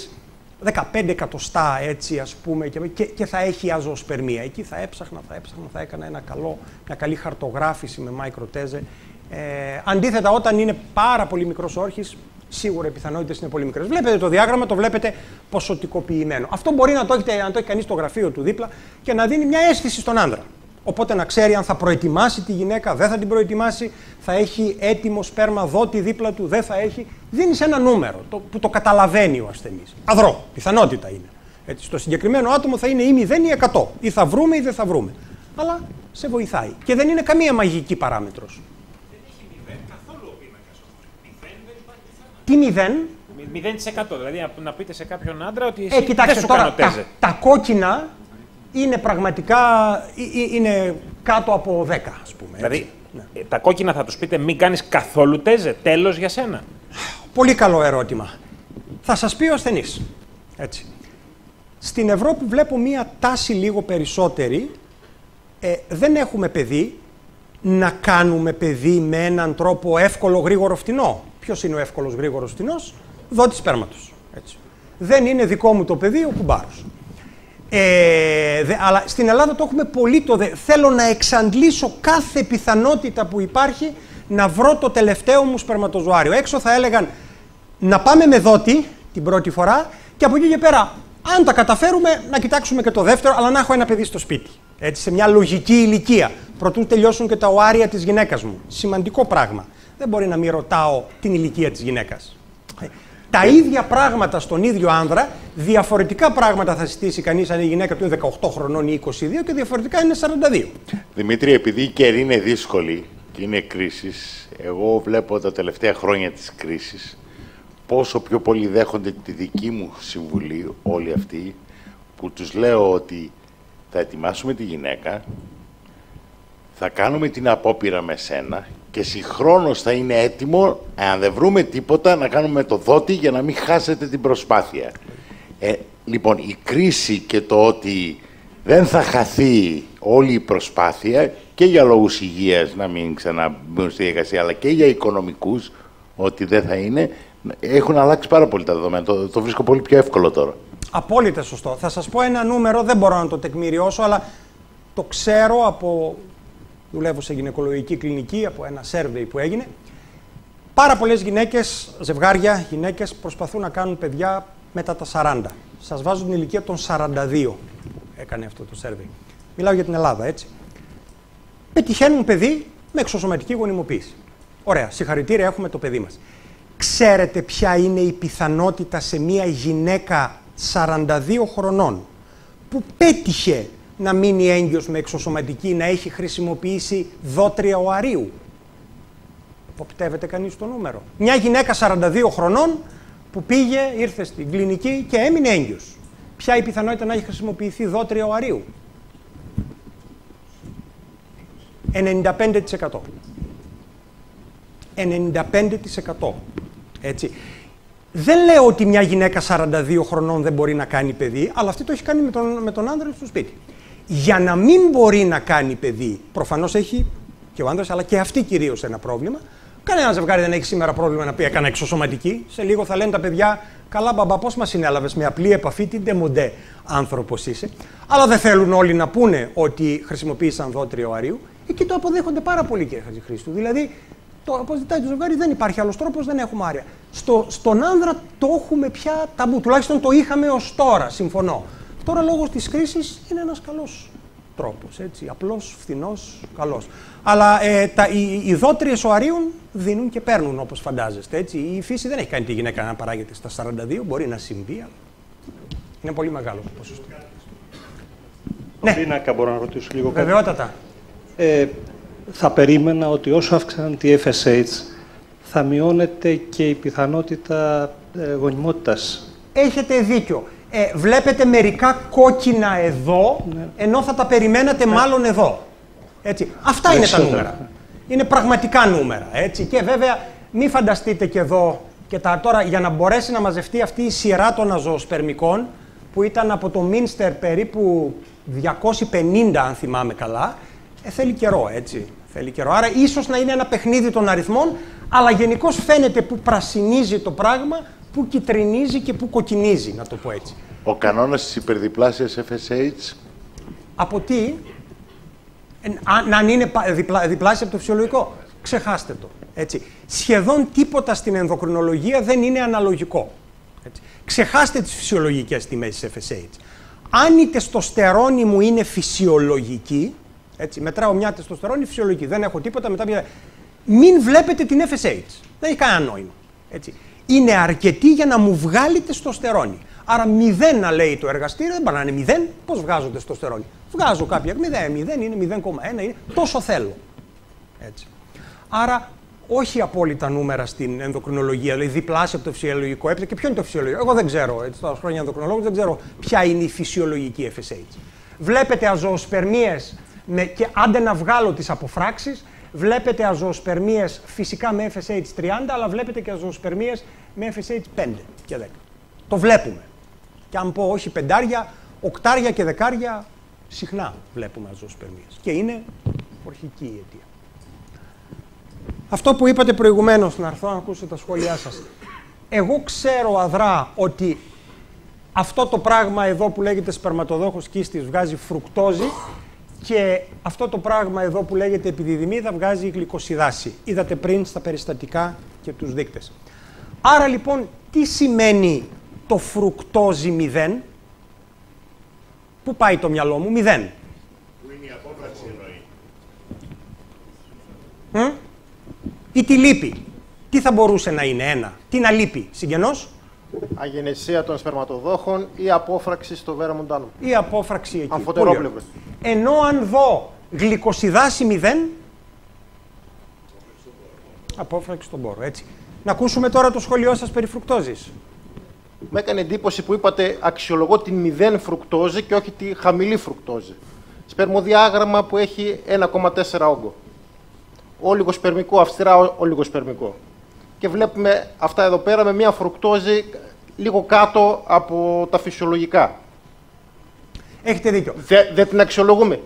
15 εκατοστά έτσι ας πούμε και, και θα έχει αζωοσπερμία. Εκεί θα έψαχνα, θα έψαχνα, θα έκανα ένα καλό, μια καλή χαρτογράφηση με μικροτέζε. Ε, αντίθετα όταν είναι πάρα πολύ μικρός όρχης, σίγουρα οι πιθανότητες είναι πολύ μικρές. Βλέπετε το διάγραμμα, το βλέπετε ποσοτικοποιημένο. Αυτό μπορεί να το, το έχει κανείς στο γραφείο του δίπλα και να δίνει μια αίσθηση στον άντρα. Οπότε να ξέρει αν θα προετοιμάσει τη γυναίκα, δεν θα την προετοιμάσει, θα έχει έτοιμο σπέρμα δότη δίπλα του, δεν θα έχει. Δίνεις ένα νούμερο το, που το καταλαβαίνει ο ασθενής. Αδρό, πιθανότητα είναι. Έτσι, στο συγκεκριμένο άτομο θα είναι ή 0 ή 100. Ή θα βρούμε ή δεν θα βρούμε. Αλλά σε βοηθάει. Και δεν είναι καμία μαγική παράμετρος. Δεν έχει 0 καθόλου ο Τι 0. 0% δηλαδή να πείτε σε κάποιον άντρα ότι ε, εσύ ε, κοιτάξτε, δεν σου τα κόκκινα είναι πραγματικά ε, ε, είναι κάτω από 10, ας πούμε. Δηλαδή, ναι. ε, τα κόκκινα θα τους πείτε μην κάνεις καθόλου τέζε, τέλος για σένα. Πολύ καλό ερώτημα. Θα σας πει ο ασθενής. Έτσι. Στην Ευρώπη βλέπω μία τάση λίγο περισσότερη. δεν έχουμε παιδί. Να κάνουμε παιδί με έναν τρόπο εύκολο, γρήγορο, φτηνό. Ποιος είναι ο εύκολος, γρήγορος, φτηνός, δότης σπέρματο. Δεν είναι δικό μου το παιδί ο κουμπάρος. Ε, δε, αλλά στην Ελλάδα το έχουμε πολύ το δε. Θέλω να εξαντλήσω κάθε πιθανότητα που υπάρχει να βρω το τελευταίο μου σπερματοζωάριο. Έξω θα έλεγαν να πάμε με δότη την πρώτη φορά και από εκεί και πέρα, αν τα καταφέρουμε, να κοιτάξουμε και το δεύτερο, αλλά να έχω ένα παιδί στο σπίτι. Έτσι, σε μια λογική ηλικία. Προτού τελειώσουν και τα οάρια της γυναίκας μου. Σημαντικό πράγμα. Δεν μπορεί να μην ρωτάω την ηλικία της γυναίκας. Ε, τα ίδια πράγματα στον ίδιο άνδρα, διαφορετικά πράγματα θα συστήσει κανείς αν η γυναίκα του 18 χρονών ή 22 και διαφορετικά είναι 42. Δημήτρη, επειδή η καιρή είναι δύσκολη και είναι κρίση, εγώ βλέπω τα τελευταία χρόνια τη κρίση πόσο πιο πολύ δέχονται τη δική μου συμβουλή όλοι αυτοί που τους λέω ότι θα ετοιμάσουμε τη γυναίκα θα κάνουμε την απόπειρα με σένα και συγχρόνως θα είναι έτοιμο, αν δεν βρούμε τίποτα, να κάνουμε το δότη για να μην χάσετε την προσπάθεια. Ε, λοιπόν, η κρίση και το ότι δεν θα χαθεί όλη η προσπάθεια και για λόγους υγείας να μην ξαναμπούν στη διαδικασία, αλλά και για οικονομικούς, ότι δεν θα είναι, έχουν αλλάξει πάρα πολύ τα δεδομένα. Το, το βρίσκω πολύ πιο εύκολο τώρα. Απόλυτα σωστό. Θα σας πω ένα νούμερο, δεν μπορώ να το τεκμηριώσω, αλλά το ξέρω από δουλεύω σε γυναικολογική κλινική από ένα survey που έγινε. Πάρα πολλές γυναίκες, ζευγάρια, γυναίκες προσπαθούν να κάνουν παιδιά μετά τα 40. Σας βάζω την ηλικία των 42, έκανε αυτό το survey. Μιλάω για την Ελλάδα, έτσι. Πετυχαίνουν παιδί με εξωσωματική γονιμοποίηση. Ωραία, συγχαρητήρια, έχουμε το παιδί μας. Ξέρετε ποια είναι η πιθανότητα σε μια γυναίκα 42 χρονών που πέτυχε να μείνει έγκυος με εξωσωματική, να έχει χρησιμοποιήσει δότρια οαρίου. Υποπτεύεται κανείς το νούμερο. Μια γυναίκα 42 χρονών που πήγε, ήρθε στην κλινική και έμεινε έγκυος. Ποια η πιθανότητα να έχει χρησιμοποιηθεί δότρια οαρίου. 95%. 95%. Έτσι. Δεν λέω ότι μια γυναίκα 42 χρονών δεν μπορεί να κάνει παιδί, αλλά αυτή το έχει κάνει με τον, με τον άνδρα στο σπίτι για να μην μπορεί να κάνει παιδί. Προφανώς έχει και ο άντρας, αλλά και αυτή κυρίως ένα πρόβλημα. Κανένα ζευγάρι δεν έχει σήμερα πρόβλημα να πει έκανα εξωσωματική. Σε λίγο θα λένε τα παιδιά, καλά μπαμπά, πώς μας συνέλαβες με απλή επαφή, τι μοντέ άνθρωπος είσαι. Αλλά δεν θέλουν όλοι να πούνε ότι χρησιμοποίησαν δότριο αρίου. Εκεί το αποδέχονται πάρα πολύ, κύριε Χατζηχρήστου. Δηλαδή, το, όπω ζητάει το ζευγάρι, δεν υπάρχει άλλος τρόπος, δεν έχουμε άρια. Στο, στον άνδρα το έχουμε πια ταμπού. Τουλάχιστον το είχαμε ως τώρα, συμφωνώ. Τώρα λόγω της κρίσης είναι ένας καλός τρόπος, έτσι, απλός, φθηνός, καλός. Αλλά ε, τα, οι, οι δότριες οαρίων δίνουν και παίρνουν όπως φαντάζεστε, έτσι. Η φύση δεν έχει κάνει τη γυναίκα να παράγεται στα 42, μπορεί να συμβεί, αλλά είναι πολύ μεγάλο το ποσοστό. Ναι. Πίνακα μπορώ να ρωτήσω λίγο κάτι. Βεβαιότατα. Ε, θα περίμενα ότι όσο αύξαναν τη FSH θα μειώνεται και η πιθανότητα ε, γονιμότητας. Έχετε δίκιο ε, βλέπετε μερικά κόκκινα εδώ, ναι. ενώ θα τα περιμένατε ναι. μάλλον εδώ. Έτσι. Αυτά είναι τα νούμερα. Είναι πραγματικά νούμερα. Έτσι. Και βέβαια, μην φανταστείτε και εδώ και τα τώρα για να μπορέσει να μαζευτεί αυτή η σειρά των αζωοσπερμικών που ήταν από το Μίνστερ περίπου 250 αν θυμάμαι καλά, ε, θέλει καιρό έτσι. Θέλει καιρό. Άρα ίσως να είναι ένα παιχνίδι των αριθμών, αλλά γενικώς φαίνεται που πρασινίζει το πράγμα που κυτρινίζει και που κοκκινίζει, να το πω έτσι. Ο κανόνας της υπερδιπλάσιας FSH... Από τι, ε, αν, αν είναι διπλά, διπλάσια από το φυσιολογικό, ξεχάστε το. Έτσι. Σχεδόν τίποτα στην ενδοκρινολογία δεν είναι αναλογικό. Έτσι. Ξεχάστε τις φυσιολογικές τιμές της FSH. Αν η τεστοστερόνη μου είναι φυσιολογική, έτσι, μετράω μια τεστοστερόνη φυσιολογική, δεν έχω τίποτα, μετά μια... Μην βλέπετε την FSH. Δεν έχει κανένα νόημα. Έτσι είναι αρκετή για να μου βγάλει τεστοστερόνη. Άρα μηδέν να λέει το εργαστήριο, δεν πάνε να είναι μηδέν. Πώς βγάζω τεστοστερόνη. Βγάζω κάποια. Μηδέν, μηδέν είναι 0,1, είναι τόσο θέλω. Έτσι. Άρα όχι απόλυτα νούμερα στην ενδοκρινολογία, δηλαδή διπλάσια από το φυσιολογικό έπειτα. Και ποιο είναι το φυσιολογικό. Εγώ δεν ξέρω, έτσι, τα χρόνια ενδοκρινολόγου δεν ξέρω ποια είναι η φυσιολογική FSH. Βλέπετε αζωοσπερμίε και άντε να βγάλω τις αποφράξεις, Βλέπετε αζωοσπερμίες φυσικά με FSH 30, αλλά βλέπετε και αζωοσπερμίες με FSH 5 και 10. Το βλέπουμε. Και αν πω όχι πεντάρια, οκτάρια και δεκάρια, συχνά βλέπουμε αζωοσπερμίες. Και είναι ορχική η αιτία. Αυτό που είπατε προηγουμένως, να έρθω να ακούσω τα σχόλιά σας. Εγώ ξέρω αδρά ότι αυτό το πράγμα εδώ που λέγεται σπερματοδόχος κίστης βγάζει φρουκτόζι και αυτό το πράγμα εδώ που λέγεται θα βγάζει η γλυκοσιδάση. Είδατε πριν στα περιστατικά και τους δείκτες. Άρα λοιπόν τι σημαίνει το φρουκτόζι μηδέν. Πού πάει το μυαλό μου, μηδέν. Πού είναι η απόφαση εννοεί. Ή τι λείπει. Τι θα μπορούσε να είναι ένα, τι να λείπει συγγενός αγενεσία των σπερματοδόχων ή απόφραξη στο βέρα μοντάνο. Ή απόφραξη εκεί. Αμφωτερόπλευρο. Ενώ αν δω γλυκοσιδάση μηδέν. απόφραξη στον πόρο, έτσι. Να ακούσουμε τώρα το σχολείο σας περί φρουκτόζης. Με έκανε εντύπωση που είπατε αξιολογώ τη μηδέν φρουκτόζη και όχι τη χαμηλή φρουκτόζη. Σπερμοδιάγραμμα που έχει 1,4 όγκο. Ολιγοσπερμικό, αυστηρά ολιγοσπερμικό. Και βλέπουμε αυτά εδώ πέρα με μια φρουκτόζη λίγο κάτω από τα φυσιολογικά. Έχετε δίκιο. Δεν την αξιολογούμε.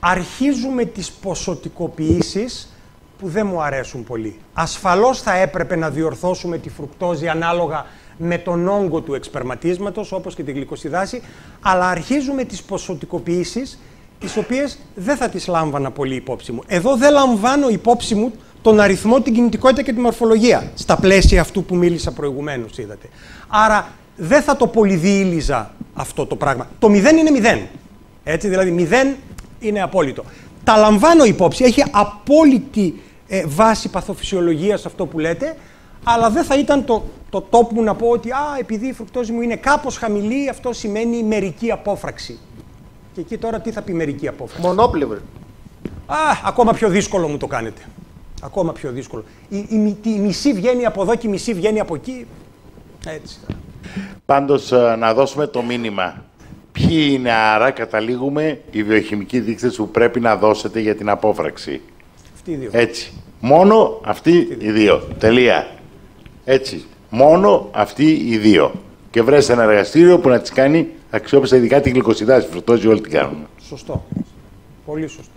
Αρχίζουμε τις ποσοτικοποιήσεις που δεν μου αρέσουν πολύ. Ασφαλώς θα έπρεπε να διορθώσουμε τη φρουκτόζη ανάλογα με τον όγκο του εξπερματίσματος, όπως και τη γλυκοσιδάση, αλλά αρχίζουμε τις ποσοτικοποιήσεις, τις οποίες δεν θα τις λάμβανα πολύ υπόψη μου. Εδώ δεν λαμβάνω υπόψη μου τον αριθμό, την κινητικότητα και τη μορφολογία. Στα πλαίσια αυτού που μίλησα προηγουμένως, είδατε. Άρα δεν θα το πολυδιήλιζα αυτό το πράγμα. Το 0 είναι 0. Έτσι, δηλαδή 0 είναι απόλυτο. Τα λαμβάνω υπόψη, έχει απόλυτη ε, βάση παθοφυσιολογίας αυτό που λέτε, αλλά δεν θα ήταν το, το top μου να πω ότι α, επειδή η φρουκτόζη μου είναι κάπως χαμηλή, αυτό σημαίνει μερική απόφραξη. Και εκεί τώρα τι θα πει μερική απόφραξη. Μονόπλευρη. Α, ακόμα πιο δύσκολο μου το κάνετε. Ακόμα πιο δύσκολο. Η, η, μισή βγαίνει από εδώ και η μισή βγαίνει από εκεί. Έτσι. Πάντως, ε, να δώσουμε το μήνυμα. Ποιοι είναι άρα, καταλήγουμε, οι βιοχημικοί δείκτες που πρέπει να δώσετε για την απόφραξη. Αυτοί οι δύο. Έτσι. Μόνο αυτοί οι δύο. Τελεία. Έτσι. Μόνο αυτοί οι δύο. Και βρες ένα εργαστήριο που να τις κάνει αξιόπιστα, ειδικά την γλυκοσυντάση. Φρουτόζει όλη την Σωστό. Πολύ σωστό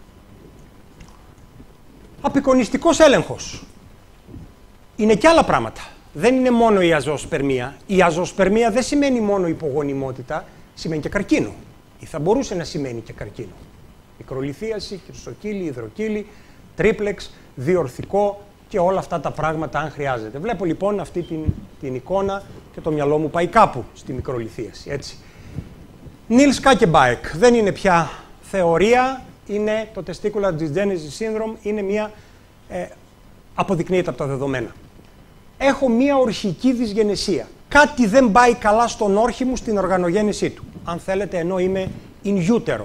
απεικονιστικός έλεγχος. Είναι και άλλα πράγματα. Δεν είναι μόνο η αζωοσπερμία. Η αζωοσπερμία δεν σημαίνει μόνο υπογονιμότητα, σημαίνει και καρκίνο. Ή θα μπορούσε να σημαίνει και καρκίνο. Μικρολιθίαση, χρυσοκύλι, υδροκύλι, τρίπλεξ, διορθικό και όλα αυτά τα πράγματα αν χρειάζεται. Βλέπω λοιπόν αυτή την, την εικόνα και το μυαλό μου πάει κάπου στη μικρολιθίαση. Έτσι. Νίλ Σκάκεμπαεκ δεν είναι πια θεωρία, είναι το testicular dysgenesis syndrome, είναι μια, ε, αποδεικνύεται από τα δεδομένα. Έχω μια ορχική δυσγενεσία. Κάτι δεν πάει καλά στον όρχη μου στην οργανογέννησή του. Αν θέλετε, ενώ είμαι in utero.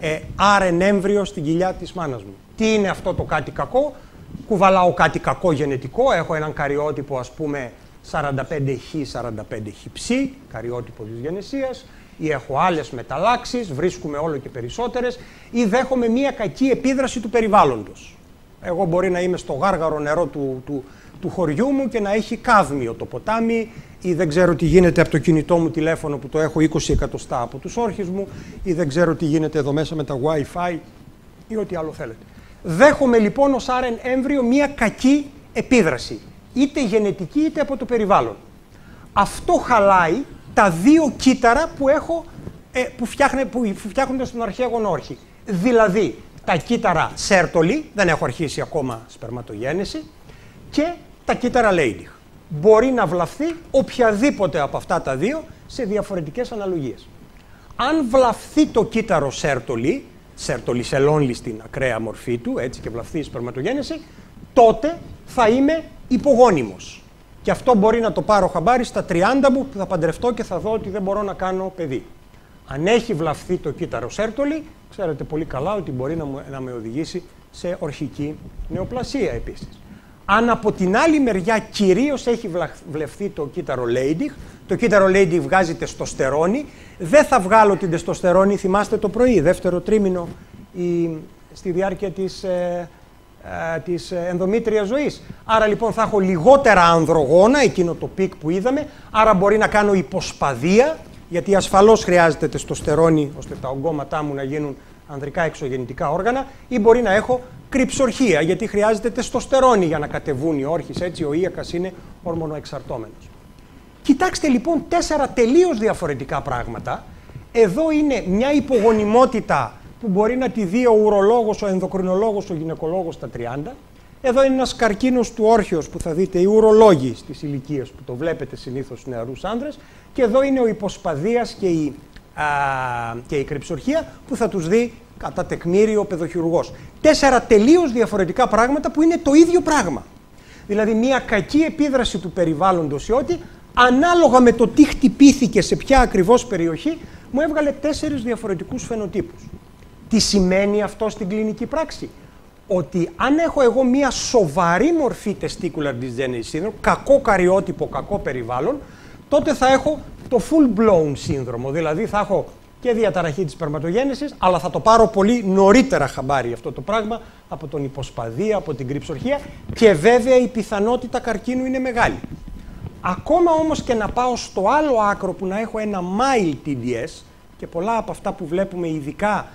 Ε, άρεν έμβριο στην κοιλιά της μάνας μου. Τι είναι αυτό το κάτι κακό. Κουβαλάω κάτι κακό γενετικό. Έχω έναν καριότυπο, ας πούμε, 45Χ, 45Χ καριότυπο δυσγενεσίας ή έχω άλλες μεταλλάξεις, βρίσκουμε όλο και περισσότερες, ή δέχομαι μια κακή επίδραση του περιβάλλοντος. Εγώ μπορεί να είμαι στο γάργαρο νερό του, του, του χωριού μου και να έχει κάδμιο το ποτάμι, ή δεν ξέρω τι γίνεται από το κινητό μου τηλέφωνο που το έχω 20 εκατοστά από τους όρχες μου, ή δεν ξέρω τι γίνεται εδώ μέσα με τα WiFi ή ό,τι άλλο θέλετε. Δέχομαι λοιπόν ως άρεν έμβριο μια κακή επίδραση, είτε γενετική είτε από το περιβάλλον. Αυτό χαλάει τα δύο κύτταρα που, έχω, ε, που, φτιάχνε, που φτιάχνονται στον αρχαίο όρχη. Δηλαδή, τα κύτταρα Σέρτολι, δεν έχω αρχίσει ακόμα σπερματογένεση, και τα κύτταρα Λέιντιχ. Μπορεί να βλαφθεί οποιαδήποτε από αυτά τα δύο σε διαφορετικές αναλογίες. Αν βλαφθεί το κύτταρο σέρτολη, Σέρτολι σελώνει στην ακραία μορφή του, έτσι και βλαφθεί η σπερματογέννηση, τότε θα είμαι υπογόνιμος. Και αυτό μπορεί να το πάρω χαμπάρι στα 30 μου που θα παντρευτώ και θα δω ότι δεν μπορώ να κάνω παιδί. Αν έχει βλαφθεί το κύτταρο Σέρτολη, ξέρετε πολύ καλά ότι μπορεί να, να με οδηγήσει σε ορχική νεοπλασία επίσης. Αν από την άλλη μεριά κυρίως έχει βλεφθεί το κύτταρο Λέιντιχ, το κύτταρο Λέιντιχ βγάζει τεστοστερόνι. δεν θα βγάλω την τεστοστερόνι, θυμάστε το πρωί, δεύτερο τρίμηνο, η, στη διάρκεια της ε, ε, Της ε, ενδομήτρια ζωής. ζωής. Άρα λοιπόν θα έχω λιγότερα ανδρογόνα, εκείνο το πικ που είδαμε, άρα μπορεί να κάνω υποσπαδία, γιατί ασφαλώς χρειάζεται τεστοστερόνη ώστε τα ογκώματά μου να γίνουν ανδρικά εξωγεννητικά όργανα ή μπορεί να έχω κρυψορχία, γιατί χρειάζεται τεστοστερόνη για να κατεβούν οι όρχες. έτσι ο ίακας είναι ορμονοεξαρτώμενος. Κοιτάξτε λοιπόν τέσσερα τελείως διαφορετικά πράγματα. Εδώ είναι μια υπογονιμότητα που μπορεί να τη δει ο ουρολόγος, ο ενδοκρινολόγος, ο γυναικολόγος στα 30. Εδώ είναι ένας καρκίνος του όρχεως που θα δείτε οι ουρολόγοι στις ηλικίες που το βλέπετε συνήθως στους νεαρούς άνδρες και εδώ είναι ο υποσπαδίας και η, και η κρυψορχία που θα τους δει κατά τεκμήριο ο παιδοχειρουργός. Τέσσερα τελείως διαφορετικά πράγματα που είναι το ίδιο πράγμα. Δηλαδή μια κακή επίδραση του περιβάλλοντος ή ότι ανάλογα με το τι χτυπήθηκε σε ποια ακριβώς περιοχή μου έβγαλε τέσσερις διαφορετικούς φαινοτύπους. Τι σημαίνει αυτό στην κλινική πράξη. Ότι αν έχω εγώ μία σοβαρή μορφή testicular dysgenesis σύνδρομο, κακό καριότυπο, κακό περιβάλλον, τότε θα έχω το full blown σύνδρομο. Δηλαδή θα έχω και διαταραχή της σπερματογέννησης, αλλά θα το πάρω πολύ νωρίτερα χαμπάρι αυτό το πράγμα από τον υποσπαδή, από την κρυψορχία και βέβαια η πιθανότητα καρκίνου είναι μεγάλη. Ακόμα όμως και να πάω στο άλλο άκρο που να έχω ένα mild TDS και πολλά από αυτά που βλέπουμε ειδικά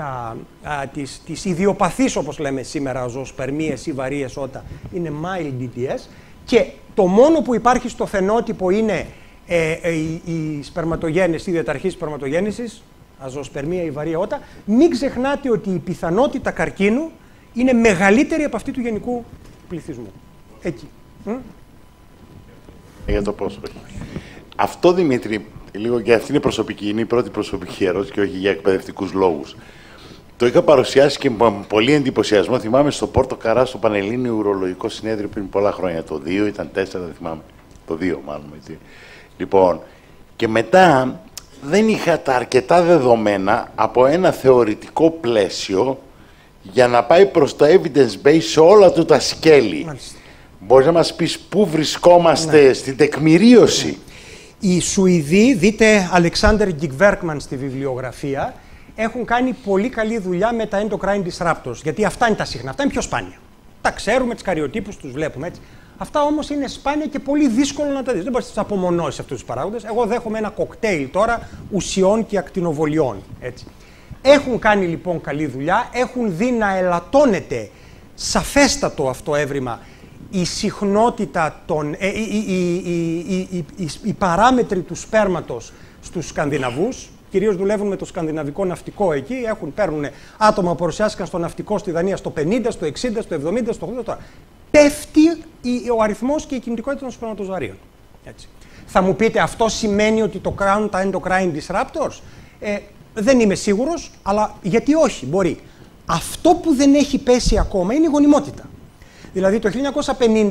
τα, α, τις, τις ιδιοπαθείς, όπως λέμε σήμερα, ζωοσπερμίες ή βαρύες ότα, είναι mild DDS και το μόνο που υπάρχει στο φαινότυπο είναι ε, ε, οι, η η διαταρχή σπερματογέννησης, αζωσπερμία ή βαρία ότα. μην ξεχνάτε ότι η βαρυα οτα καρκίνου είναι μεγαλύτερη από αυτή του γενικού πληθυσμού. Εκεί. Ε, για το πόσο. Αυτό, Δημήτρη, λίγο και αυτή είναι προσωπική, είναι η πρώτη προσωπική ερώτηση και όχι για εκπαιδευτικούς λόγους. Το είχα παρουσιάσει και με πολύ εντυπωσιασμό. Θυμάμαι στο Πόρτο Καρά, στο Πανελλήνιο Ουρολογικό Συνέδριο πριν πολλά χρόνια. Το 2 ήταν 4, δεν θυμάμαι. Το 2 μάλλον. Έτσι. Λοιπόν, και μετά δεν είχα τα αρκετά δεδομένα από ένα θεωρητικό πλαίσιο για να πάει προς το evidence base σε όλα του τα σκέλη. Μάλιστα. να μας πεις πού βρισκόμαστε ναι. στην τεκμηρίωση. Ναι. Οι Σουηδοί, δείτε Αλεξάνδερ Γκικβέρκμαν στη βιβλιογραφία, έχουν κάνει πολύ καλή δουλειά με τα endocrine disruptors. Γιατί αυτά είναι τα συχνά, αυτά είναι πιο σπάνια. Τα ξέρουμε, τις καριοτύπους, τους βλέπουμε έτσι. Αυτά όμως είναι σπάνια και πολύ δύσκολο να τα δεις. Δεν μπορείς να του απομονώσεις αυτούς τους παράγοντες. Εγώ δέχομαι ένα κοκτέιλ τώρα ουσιών και ακτινοβολιών. Έτσι. Έχουν κάνει λοιπόν καλή δουλειά, έχουν δει να ελαττώνεται σαφέστατο αυτό έβριμα η συχνότητα των. Ε, οι, οι, οι παράμετροι του σπέρματος στους Σκανδιναβούς, κυρίως δουλεύουν με το σκανδιναβικό ναυτικό εκεί. Έχουν, παίρνουν άτομα που παρουσιάστηκαν στο ναυτικό στη Δανία στο 50, στο 60, στο 70, στο 80. Τώρα. Πέφτει ο αριθμός και η κινητικότητα των σπερματοζωαρίων. Θα μου πείτε, αυτό σημαίνει ότι το κάνουν τα endocrine disruptors. Ε, δεν είμαι σίγουρος, αλλά γιατί όχι, μπορεί. Αυτό που δεν έχει πέσει ακόμα είναι η γονιμότητα. Δηλαδή το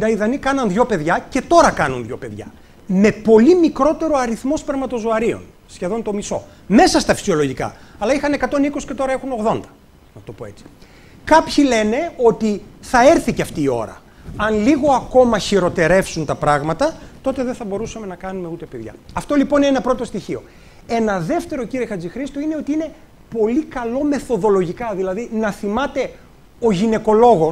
1950 οι Δανείοι κάναν δύο παιδιά και τώρα κάνουν δύο παιδιά. Με πολύ μικρότερο αριθμό σπερματοζωαρίων σχεδόν το μισό. Μέσα στα φυσιολογικά. Αλλά είχαν 120 και τώρα έχουν 80. Να το πω έτσι. Κάποιοι λένε ότι θα έρθει και αυτή η ώρα. Αν λίγο ακόμα χειροτερεύσουν τα πράγματα, τότε δεν θα μπορούσαμε να κάνουμε ούτε παιδιά. Αυτό λοιπόν είναι ένα πρώτο στοιχείο. Ένα δεύτερο, κύριε Χατζηχρήστου, είναι ότι είναι πολύ καλό μεθοδολογικά. Δηλαδή, να θυμάται ο γυναικολόγος,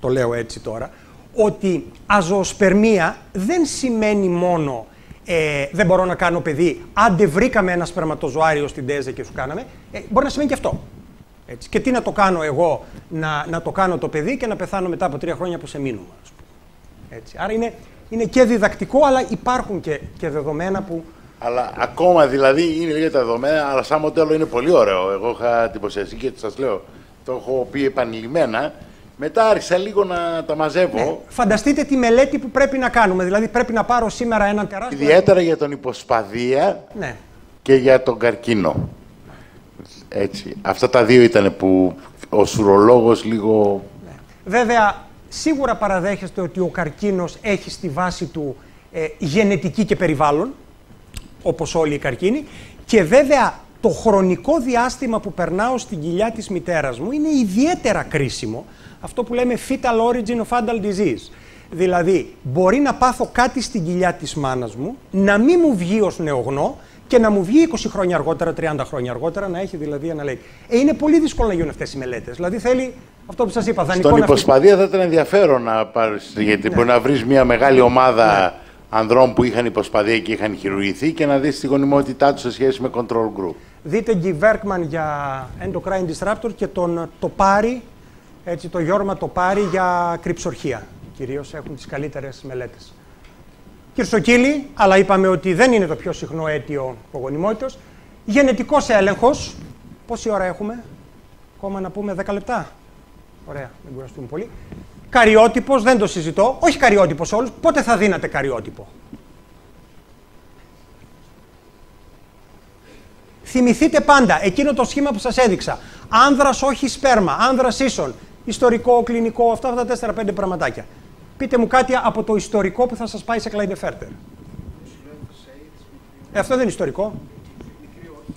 το λέω έτσι τώρα, ότι αζωοσπερμία δεν σημαίνει μόνο ε, δεν μπορώ να κάνω παιδί, άντε βρήκαμε ένα σπερματοζωάριο στην Τέζε και σου κάναμε, ε, μπορεί να σημαίνει και αυτό. Έτσι. Και τι να το κάνω εγώ, να, να το κάνω το παιδί και να πεθάνω μετά από τρία χρόνια που σε μείνουμε. Έτσι. Άρα είναι, είναι και διδακτικό, αλλά υπάρχουν και, και δεδομένα που... Αλλά ακόμα δηλαδή είναι λίγα τα δεδομένα, αλλά σαν μοντέλο είναι πολύ ωραίο. Εγώ είχα την και σας λέω, το έχω πει επανειλημμένα, μετά άρχισα λίγο να τα μαζεύω. Ε, φανταστείτε τη μελέτη που πρέπει να κάνουμε. Δηλαδή πρέπει να πάρω σήμερα έναν τεράστιο. Ιδιαίτερα για τον υποσπαδία ναι. και για τον καρκίνο. Έτσι. Αυτά τα δύο ήταν που ο σουρολόγος λίγο... Ναι. Βέβαια, σίγουρα παραδέχεστε ότι ο καρκίνος έχει στη βάση του ε, γενετική και περιβάλλον, όπως όλοι οι καρκίνοι, και βέβαια το χρονικό διάστημα που περνάω στην κοιλιά της μητέρας μου είναι ιδιαίτερα κρίσιμο, αυτό που λέμε fetal origin of fatal disease. Δηλαδή, μπορεί να πάθω κάτι στην κοιλιά της μάνας μου, να μην μου βγει ως νεογνώ και να μου βγει 20 χρόνια αργότερα, 30 χρόνια αργότερα, να έχει δηλαδή ένα λέει. Ε, είναι πολύ δύσκολο να γίνουν αυτές οι μελέτες. Δηλαδή θέλει αυτό που σας είπα. Στον υποσπαδία θα ήταν ενδιαφέρον να πάρεις, ναι. γιατί μπορεί να βρεις μια μεγάλη ναι. ομάδα ναι. ανδρών που είχαν υποσπαδία και είχαν χειρουργηθεί και να δεις τη γονιμότητά τους σε σχέση με control group. Δείτε Γκί Βέρκμαν για endocrine disruptor και τον το πάρει. Έτσι το γιόρμα το πάρει για κρυψορχία. Κυρίως έχουν τις καλύτερες μελέτες. Κυρσοκύλη, αλλά είπαμε ότι δεν είναι το πιο συχνό αίτιο γονιμότητος. Γενετικός έλεγχος. Πόση ώρα έχουμε, ακόμα να πούμε 10 λεπτά. Ωραία, δεν κουραστούμε πολύ. Καριότυπος, δεν το συζητώ. Όχι καριότυπος όλους. Πότε θα δίνατε καριότυπο. Θυμηθείτε πάντα εκείνο το σχήμα που σας έδειξα. Άνδρας όχι σπέρμα, άνδρας ίσον ιστορικό, κλινικό, αυτά, αυτά τα τέσσερα-πέντε πραγματάκια. Πείτε μου κάτι από το ιστορικό που θα σας πάει σε Κλάιντεφέρτερ. Ε, αυτό δεν είναι ιστορικό.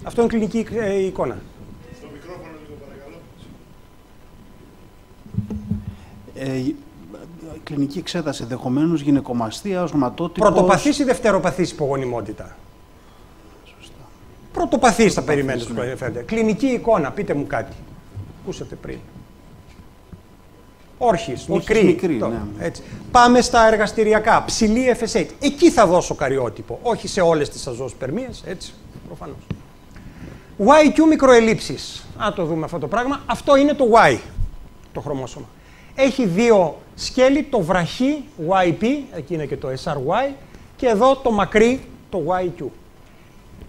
Αυτό είναι κλινική ε, εικόνα. Στο μικρόφωνο λίγο παρακαλώ. Ε, ε κλινική εξέταση ενδεχομένως γυναικομαστίας, οσματότυπος... Πρωτοπαθής ή δευτεροπαθής υπογονιμότητα. Σωστά. Πρωτοπαθής θα περιμένετε ναι. στο Κλινική εικόνα, πείτε μου κάτι. Ακούσατε πριν. Όρχη, μικρή. Ναι. έτσι. Πάμε στα εργαστηριακά, ψηλή FSH. Εκεί θα δώσω καριότυπο, όχι σε όλες τις αζωσπερμίες, έτσι, προφανώς. YQ μικροελήψεις. Α το δούμε αυτό το πράγμα, αυτό είναι το Y, το χρωμόσωμα. Έχει δύο σκέλη, το βραχή YP, εκεί είναι και το SRY, και εδώ το μακρύ, το YQ.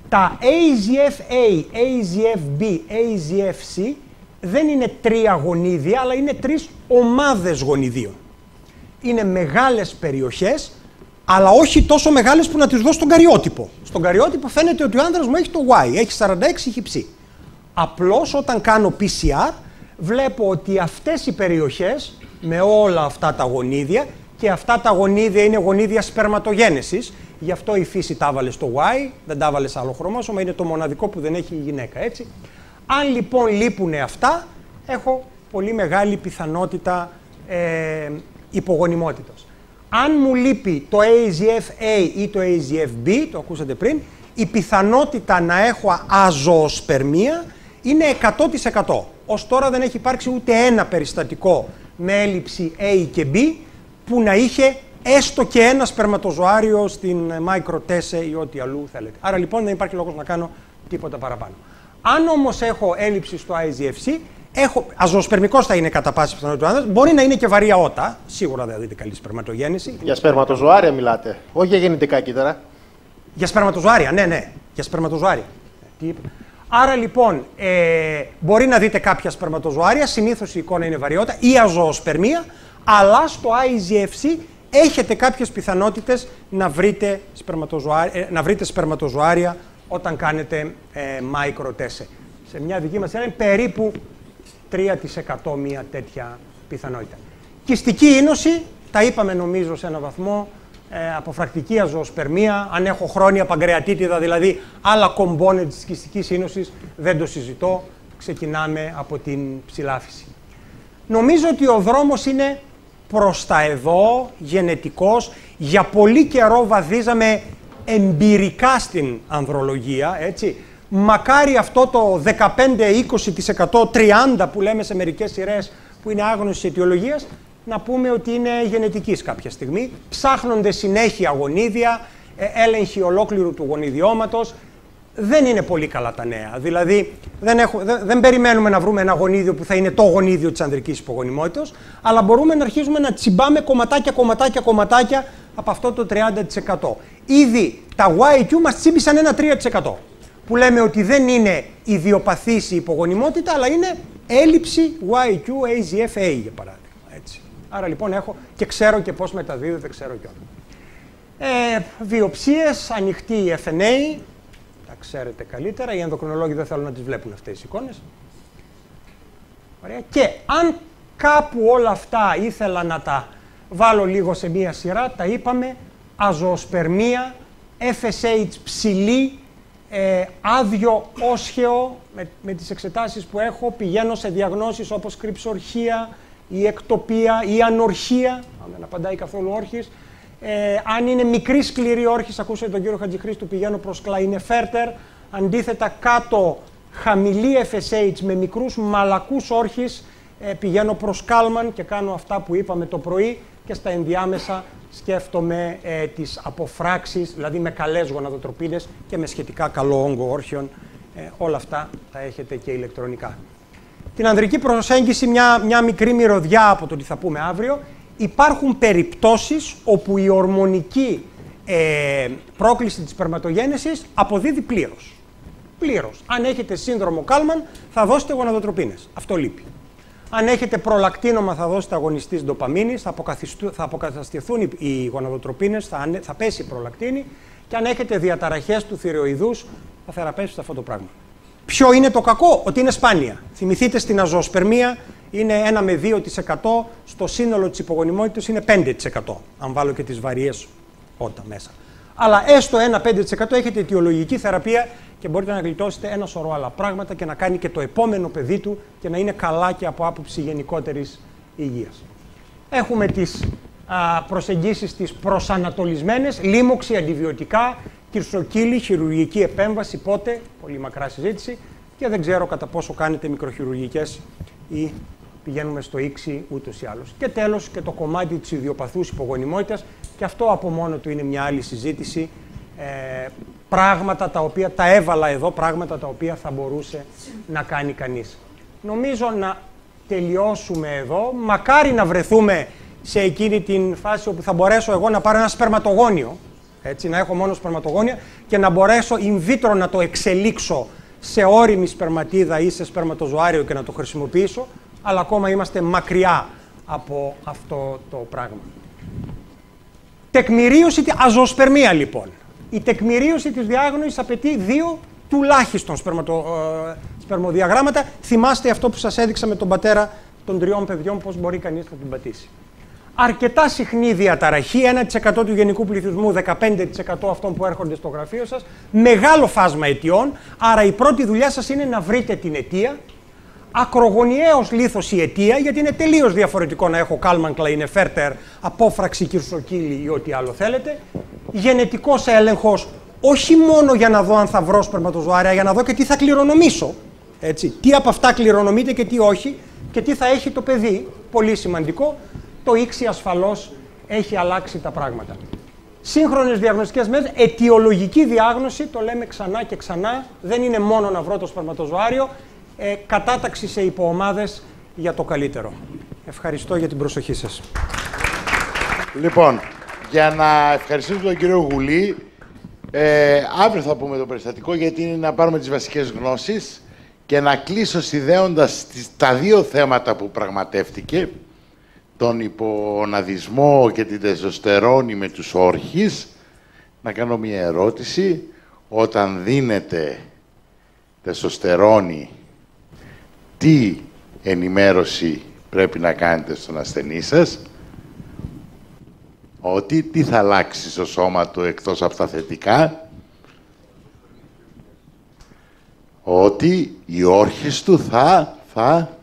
Τα AZFA, AZFB, AZFC δεν είναι τρία γονίδια, αλλά είναι τρεις ομάδες γονιδίων. Είναι μεγάλες περιοχές, αλλά όχι τόσο μεγάλες που να τις δω στον καριότυπο. Στον καριότυπο φαίνεται ότι ο άνδρας μου έχει το Y, έχει 46, έχει ψ. Απλώς όταν κάνω PCR βλέπω ότι αυτές οι περιοχές με όλα αυτά τα γονίδια και αυτά τα γονίδια είναι γονίδια σπερματογένεσης. Γι' αυτό η φύση τα έβαλε στο Y, δεν τα έβαλες σε άλλο χρωμόσωμα, είναι το μοναδικό που δεν έχει η γυναίκα, έτσι. Αν λοιπόν λείπουν αυτά, έχω πολύ μεγάλη πιθανότητα ε, υπογονιμότητας. Αν μου λείπει το AZF-A ή το AZF-B, το ακούσατε πριν, η πιθανότητα να έχω αζωοσπερμία είναι 100%. Ως τώρα δεν έχει υπάρξει ούτε ένα περιστατικό με έλλειψη A και B που να είχε έστω και ένα σπερματοζωάριο στην Micro ή ό,τι αλλού θέλετε. Άρα λοιπόν δεν υπάρχει λόγος να κάνω τίποτα παραπάνω. Αν όμως έχω έλλειψη στο IGFC, Έχω, θα είναι κατά πάση πιθανότητα άνδρας. Μπορεί να είναι και βαριά ότα. Σίγουρα δεν δείτε καλή σπερματογέννηση. Για σπερματοζωάρια μιλάτε. Όχι για γεννητικά κύτταρα. Για σπερματοζωάρια, ναι, ναι. Για σπερματοζωάρια. Τι Άρα λοιπόν, ε, μπορεί να δείτε κάποια σπερματοζωάρια. Συνήθως η εικόνα είναι βαριότητα ή αζωοσπερμία. Αλλά στο IGFC έχετε κάποιες πιθανότητες ε, να, βρείτε σπερματοζωάρια, να βρείτε όταν κάνετε ε, micro -tese. Σε μια δική μας είναι περίπου 3% μια τέτοια πιθανότητα. Κυστική ίνωση, τα είπαμε νομίζω σε έναν βαθμό, ε, αποφρακτική αζωοσπερμία, αν έχω χρόνια παγκρεατίτιδα, δηλαδή άλλα κομπόνε της κυστική ίνωσης, δεν το συζητώ, ξεκινάμε από την ψηλάφιση. Νομίζω ότι ο δρόμος είναι προς τα εδώ, γενετικός. Για πολύ καιρό βαδίζαμε εμπειρικά στην ανδρολογία, έτσι. Μακάρι αυτό το 15-20%, 30% που λέμε σε μερικές σειρές που είναι άγνωση αιτιολογίας, να πούμε ότι είναι γενετικής κάποια στιγμή. Ψάχνονται συνέχεια γονίδια, ε, έλεγχοι ολόκληρου του γονιδιώματος. Δεν είναι πολύ καλά τα νέα. Δηλαδή, δεν, δεν, περιμένουμε να βρούμε ένα γονίδιο που θα είναι το γονίδιο της ανδρικής υπογονιμότητας, αλλά μπορούμε να αρχίσουμε να τσιμπάμε κομματάκια, κομματάκια, κομματάκια από αυτό το 30%. Ήδη τα YQ μας τσίμπησαν ένα 3% που λέμε ότι δεν είναι ιδιοπαθής η υπογονιμότητα, αλλά είναι έλλειψη YQAZFA, ε, για παράδειγμα. Έτσι. Άρα λοιπόν έχω και ξέρω και πώς μεταδίδεται, ξέρω και όλα. Ε, βιοψίες, ανοιχτή η FNA, τα ξέρετε καλύτερα, οι ενδοκρινολόγοι δεν θέλουν να τις βλέπουν αυτές τις εικόνες. Ωραία. Και αν κάπου όλα αυτά ήθελα να τα βάλω λίγο σε μία σειρά, τα είπαμε, αζωοσπερμία, FSH ψηλή, ε, άδειο όσχεο με, με τις εξετάσεις που έχω, πηγαίνω σε διαγνώσεις όπως κρυψορχία ή εκτοπία ή ανορχία, αν δεν απαντάει καθόλου όρχης. Ε, αν είναι μικρή σκληρή όρχης, ακούσατε τον κύριο Χατζηχρήστου, πηγαίνω προς Κλαϊνεφέρτερ, αντίθετα κάτω χαμηλή FSH με μικρούς μαλακούς όρχης, ε, πηγαίνω προς Κάλμαν και κάνω αυτά που είπαμε το πρωί και στα ενδιάμεσα σκέφτομαι ε, τις αποφράξεις, δηλαδή με καλές γονατοτροπίδες και με σχετικά καλό όγκο όρχιον. Ε, όλα αυτά τα έχετε και ηλεκτρονικά. Την ανδρική προσέγγιση, μια, μια μικρή μυρωδιά από το τι θα πούμε αύριο. Υπάρχουν περιπτώσεις όπου η ορμονική ε, πρόκληση της σπερματογένεσης αποδίδει πλήρως. Πλήρως. Αν έχετε σύνδρομο Κάλμαν θα δώσετε γονατοτροπίνες. Αυτό λείπει. Αν έχετε προλακτίνωμα, θα δώσετε αγωνιστής ντοπαμίνης, θα, θα αποκαταστηθούν οι γοναδοτροπίνες, θα, θα πέσει η προλακτίνη και αν έχετε διαταραχές του θηροειδούς θα θεραπεύσετε αυτό το πράγμα. Ποιο είναι το κακό, ότι είναι σπάνια. Θυμηθείτε στην αζωοσπερμία είναι 1 με 2%, στο σύνολο της υπογονιμότητας είναι 5%, αν βάλω και τις βαριές όταν μέσα αλλά έστω 1-5% έχετε αιτιολογική θεραπεία και μπορείτε να γλιτώσετε ένα σωρό άλλα πράγματα και να κάνει και το επόμενο παιδί του και να είναι καλά και από άποψη γενικότερης υγείας. Έχουμε τις προσεγγίσεις τις προσανατολισμένες, λίμωξη, αντιβιωτικά, κυρσοκύλη, χειρουργική επέμβαση, πότε, πολύ μακρά συζήτηση, και δεν ξέρω κατά πόσο κάνετε μικροχειρουργικές ή πηγαίνουμε στο ίξι ούτως ή άλλως. Και τέλος και το κομμάτι της ιδιοπαθούς υπογονιμότητας, και αυτό από μόνο του είναι μια άλλη συζήτηση. Ε, πράγματα τα οποία τα έβαλα εδώ, πράγματα τα οποία θα μπορούσε να κάνει κανείς. Νομίζω να τελειώσουμε εδώ. Μακάρι να βρεθούμε σε εκείνη την φάση όπου θα μπορέσω εγώ να πάρω ένα σπερματογόνιο, έτσι, να έχω μόνο σπερματογόνια και να μπορέσω in vitro να το εξελίξω σε όριμη σπερματίδα ή σε σπερματοζωάριο και να το χρησιμοποιήσω, αλλά ακόμα είμαστε μακριά από αυτό το πράγμα. Τεκμηρίωση, αζωοσπερμία λοιπόν. Η τεκμηρίωση της διάγνωσης απαιτεί δύο τουλάχιστον σπερματο, ε, σπερμοδιαγράμματα. Θυμάστε αυτό που σας έδειξα με τον πατέρα των τριών παιδιών, πώς μπορεί κανείς να την πατήσει. Αρκετά συχνή διαταραχή, 1% του γενικού πληθυσμού, 15% αυτών που έρχονται στο γραφείο σας, μεγάλο φάσμα αιτιών, άρα η πρώτη δουλειά σας είναι να βρείτε την αιτία ακρογωνιαίος λίθος η αιτία, γιατί είναι τελείως διαφορετικό να έχω Κάλμαν Κλαϊνεφέρτερ, απόφραξη κυρσοκύλη ή ό,τι άλλο θέλετε. Γενετικός έλεγχος, όχι μόνο για να δω αν θα βρω σπερματοζωάρια, για να δω και τι θα κληρονομήσω. Έτσι. Τι από αυτά κληρονομείται και τι όχι και τι θα έχει το παιδί. Πολύ σημαντικό. Το ίξι ασφαλώς έχει αλλάξει τα πράγματα. Σύγχρονες διαγνωστικές μέρες, αιτιολογική διάγνωση, το λέμε ξανά και ξανά, δεν είναι μόνο να βρω το ε, κατάταξη σε υποομάδες για το καλύτερο. Ευχαριστώ για την προσοχή σας. Λοιπόν, για να ευχαριστήσω τον κύριο Γουλή, ε, αύριο θα πούμε το περιστατικό γιατί είναι να πάρουμε τις βασικές γνώσεις και να κλείσω συνδέοντας τα δύο θέματα που πραγματεύτηκε, τον υποναδισμό και την τεζοστερόνη με τους όρχης, να κάνω μια ερώτηση. Όταν δίνεται τεσοστερόνη τι ενημέρωση πρέπει να κάνετε στον ασθενή σας, ότι τι θα αλλάξει στο σώμα του εκτός από τα θετικά, ότι οι όρχες του θα, θα,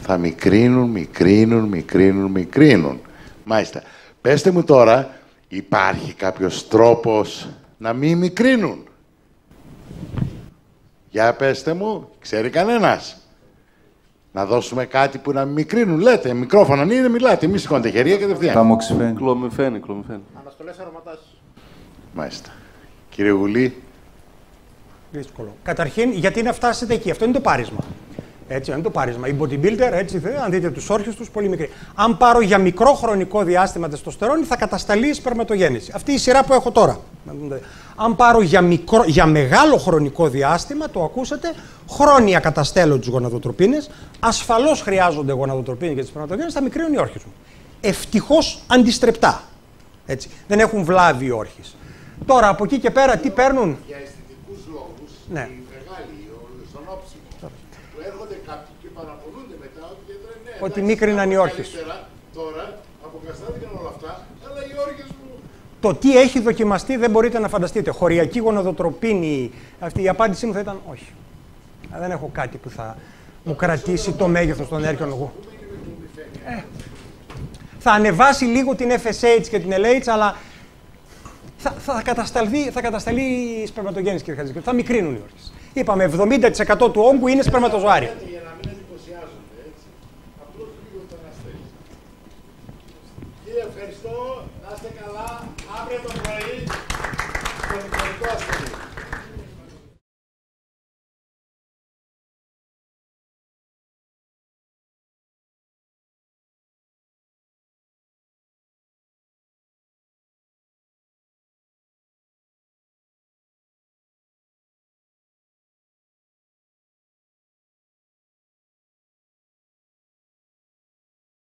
θα μικρύνουν, μικρύνουν, μικρύνουν, μικρύνουν. Μάλιστα. Πεςτε μου τώρα, υπάρχει κάποιος τρόπος να μην μικρύνουν. Για πέστε μου, ξέρει κανένας. Να δώσουμε κάτι που να μικρύνουν, λέτε. Μικρόφωνο είναι, μιλάτε. Μη σηκώνετε χέρια κατευθείαν. Ταμοξιφένη. Κλωμιφένη, κλωμιφένη. Αναστολές αρωματάς. Μάλιστα. Κύριε Γουλή. Δύσκολο. Καταρχήν, γιατί να φτάσετε εκεί. Αυτό είναι το πάρισμα. Έτσι, αν το πάρισμα. Οι bodybuilder, έτσι, θε, αν δείτε τους όρχες τους, πολύ μικροί. Αν πάρω για μικρό χρονικό διάστημα τεστοστερόνη, θα κατασταλεί η σπερματογέννηση. Αυτή η σειρά που έχω τώρα. Αν πάρω για, μικρό, για μεγάλο χρονικό διάστημα, το ακούσατε, χρόνια καταστέλω τι γοναδοτροπίνε. Ασφαλώς χρειάζονται γοναδοτροπίνε για τι σπερματογέννε, θα μικρύνουν οι όρχες μου. Ευτυχώς αντιστρεπτά. Έτσι. Δεν έχουν βλάβει οι όρχες. Τώρα από εκεί και πέρα τι παίρνουν. Για αισθητικούς λόγους. Ναι. ότι μίκριναν οι όρχες. Τώρα αποκαταστάθηκαν όλα αυτά, αλλά οι όρχες μου. Το τι έχει δοκιμαστεί δεν μπορείτε να φανταστείτε. Χωριακή γονοδοτροπίνη. Αυτή η απάντησή μου θα ήταν όχι. Δεν έχω κάτι που θα μου κρατήσει το μέγεθος των έργων εγώ. θα ανεβάσει λίγο την FSH και την LH, αλλά θα, θα, κατασταλεί, θα κατασταλεί η σπερματογέννηση, κύριε Θα μικρύνουν οι όρχες. Είπαμε, 70% του όγκου είναι σπερματοζωάρια. Ευχαριστώ. Να είστε καλά. το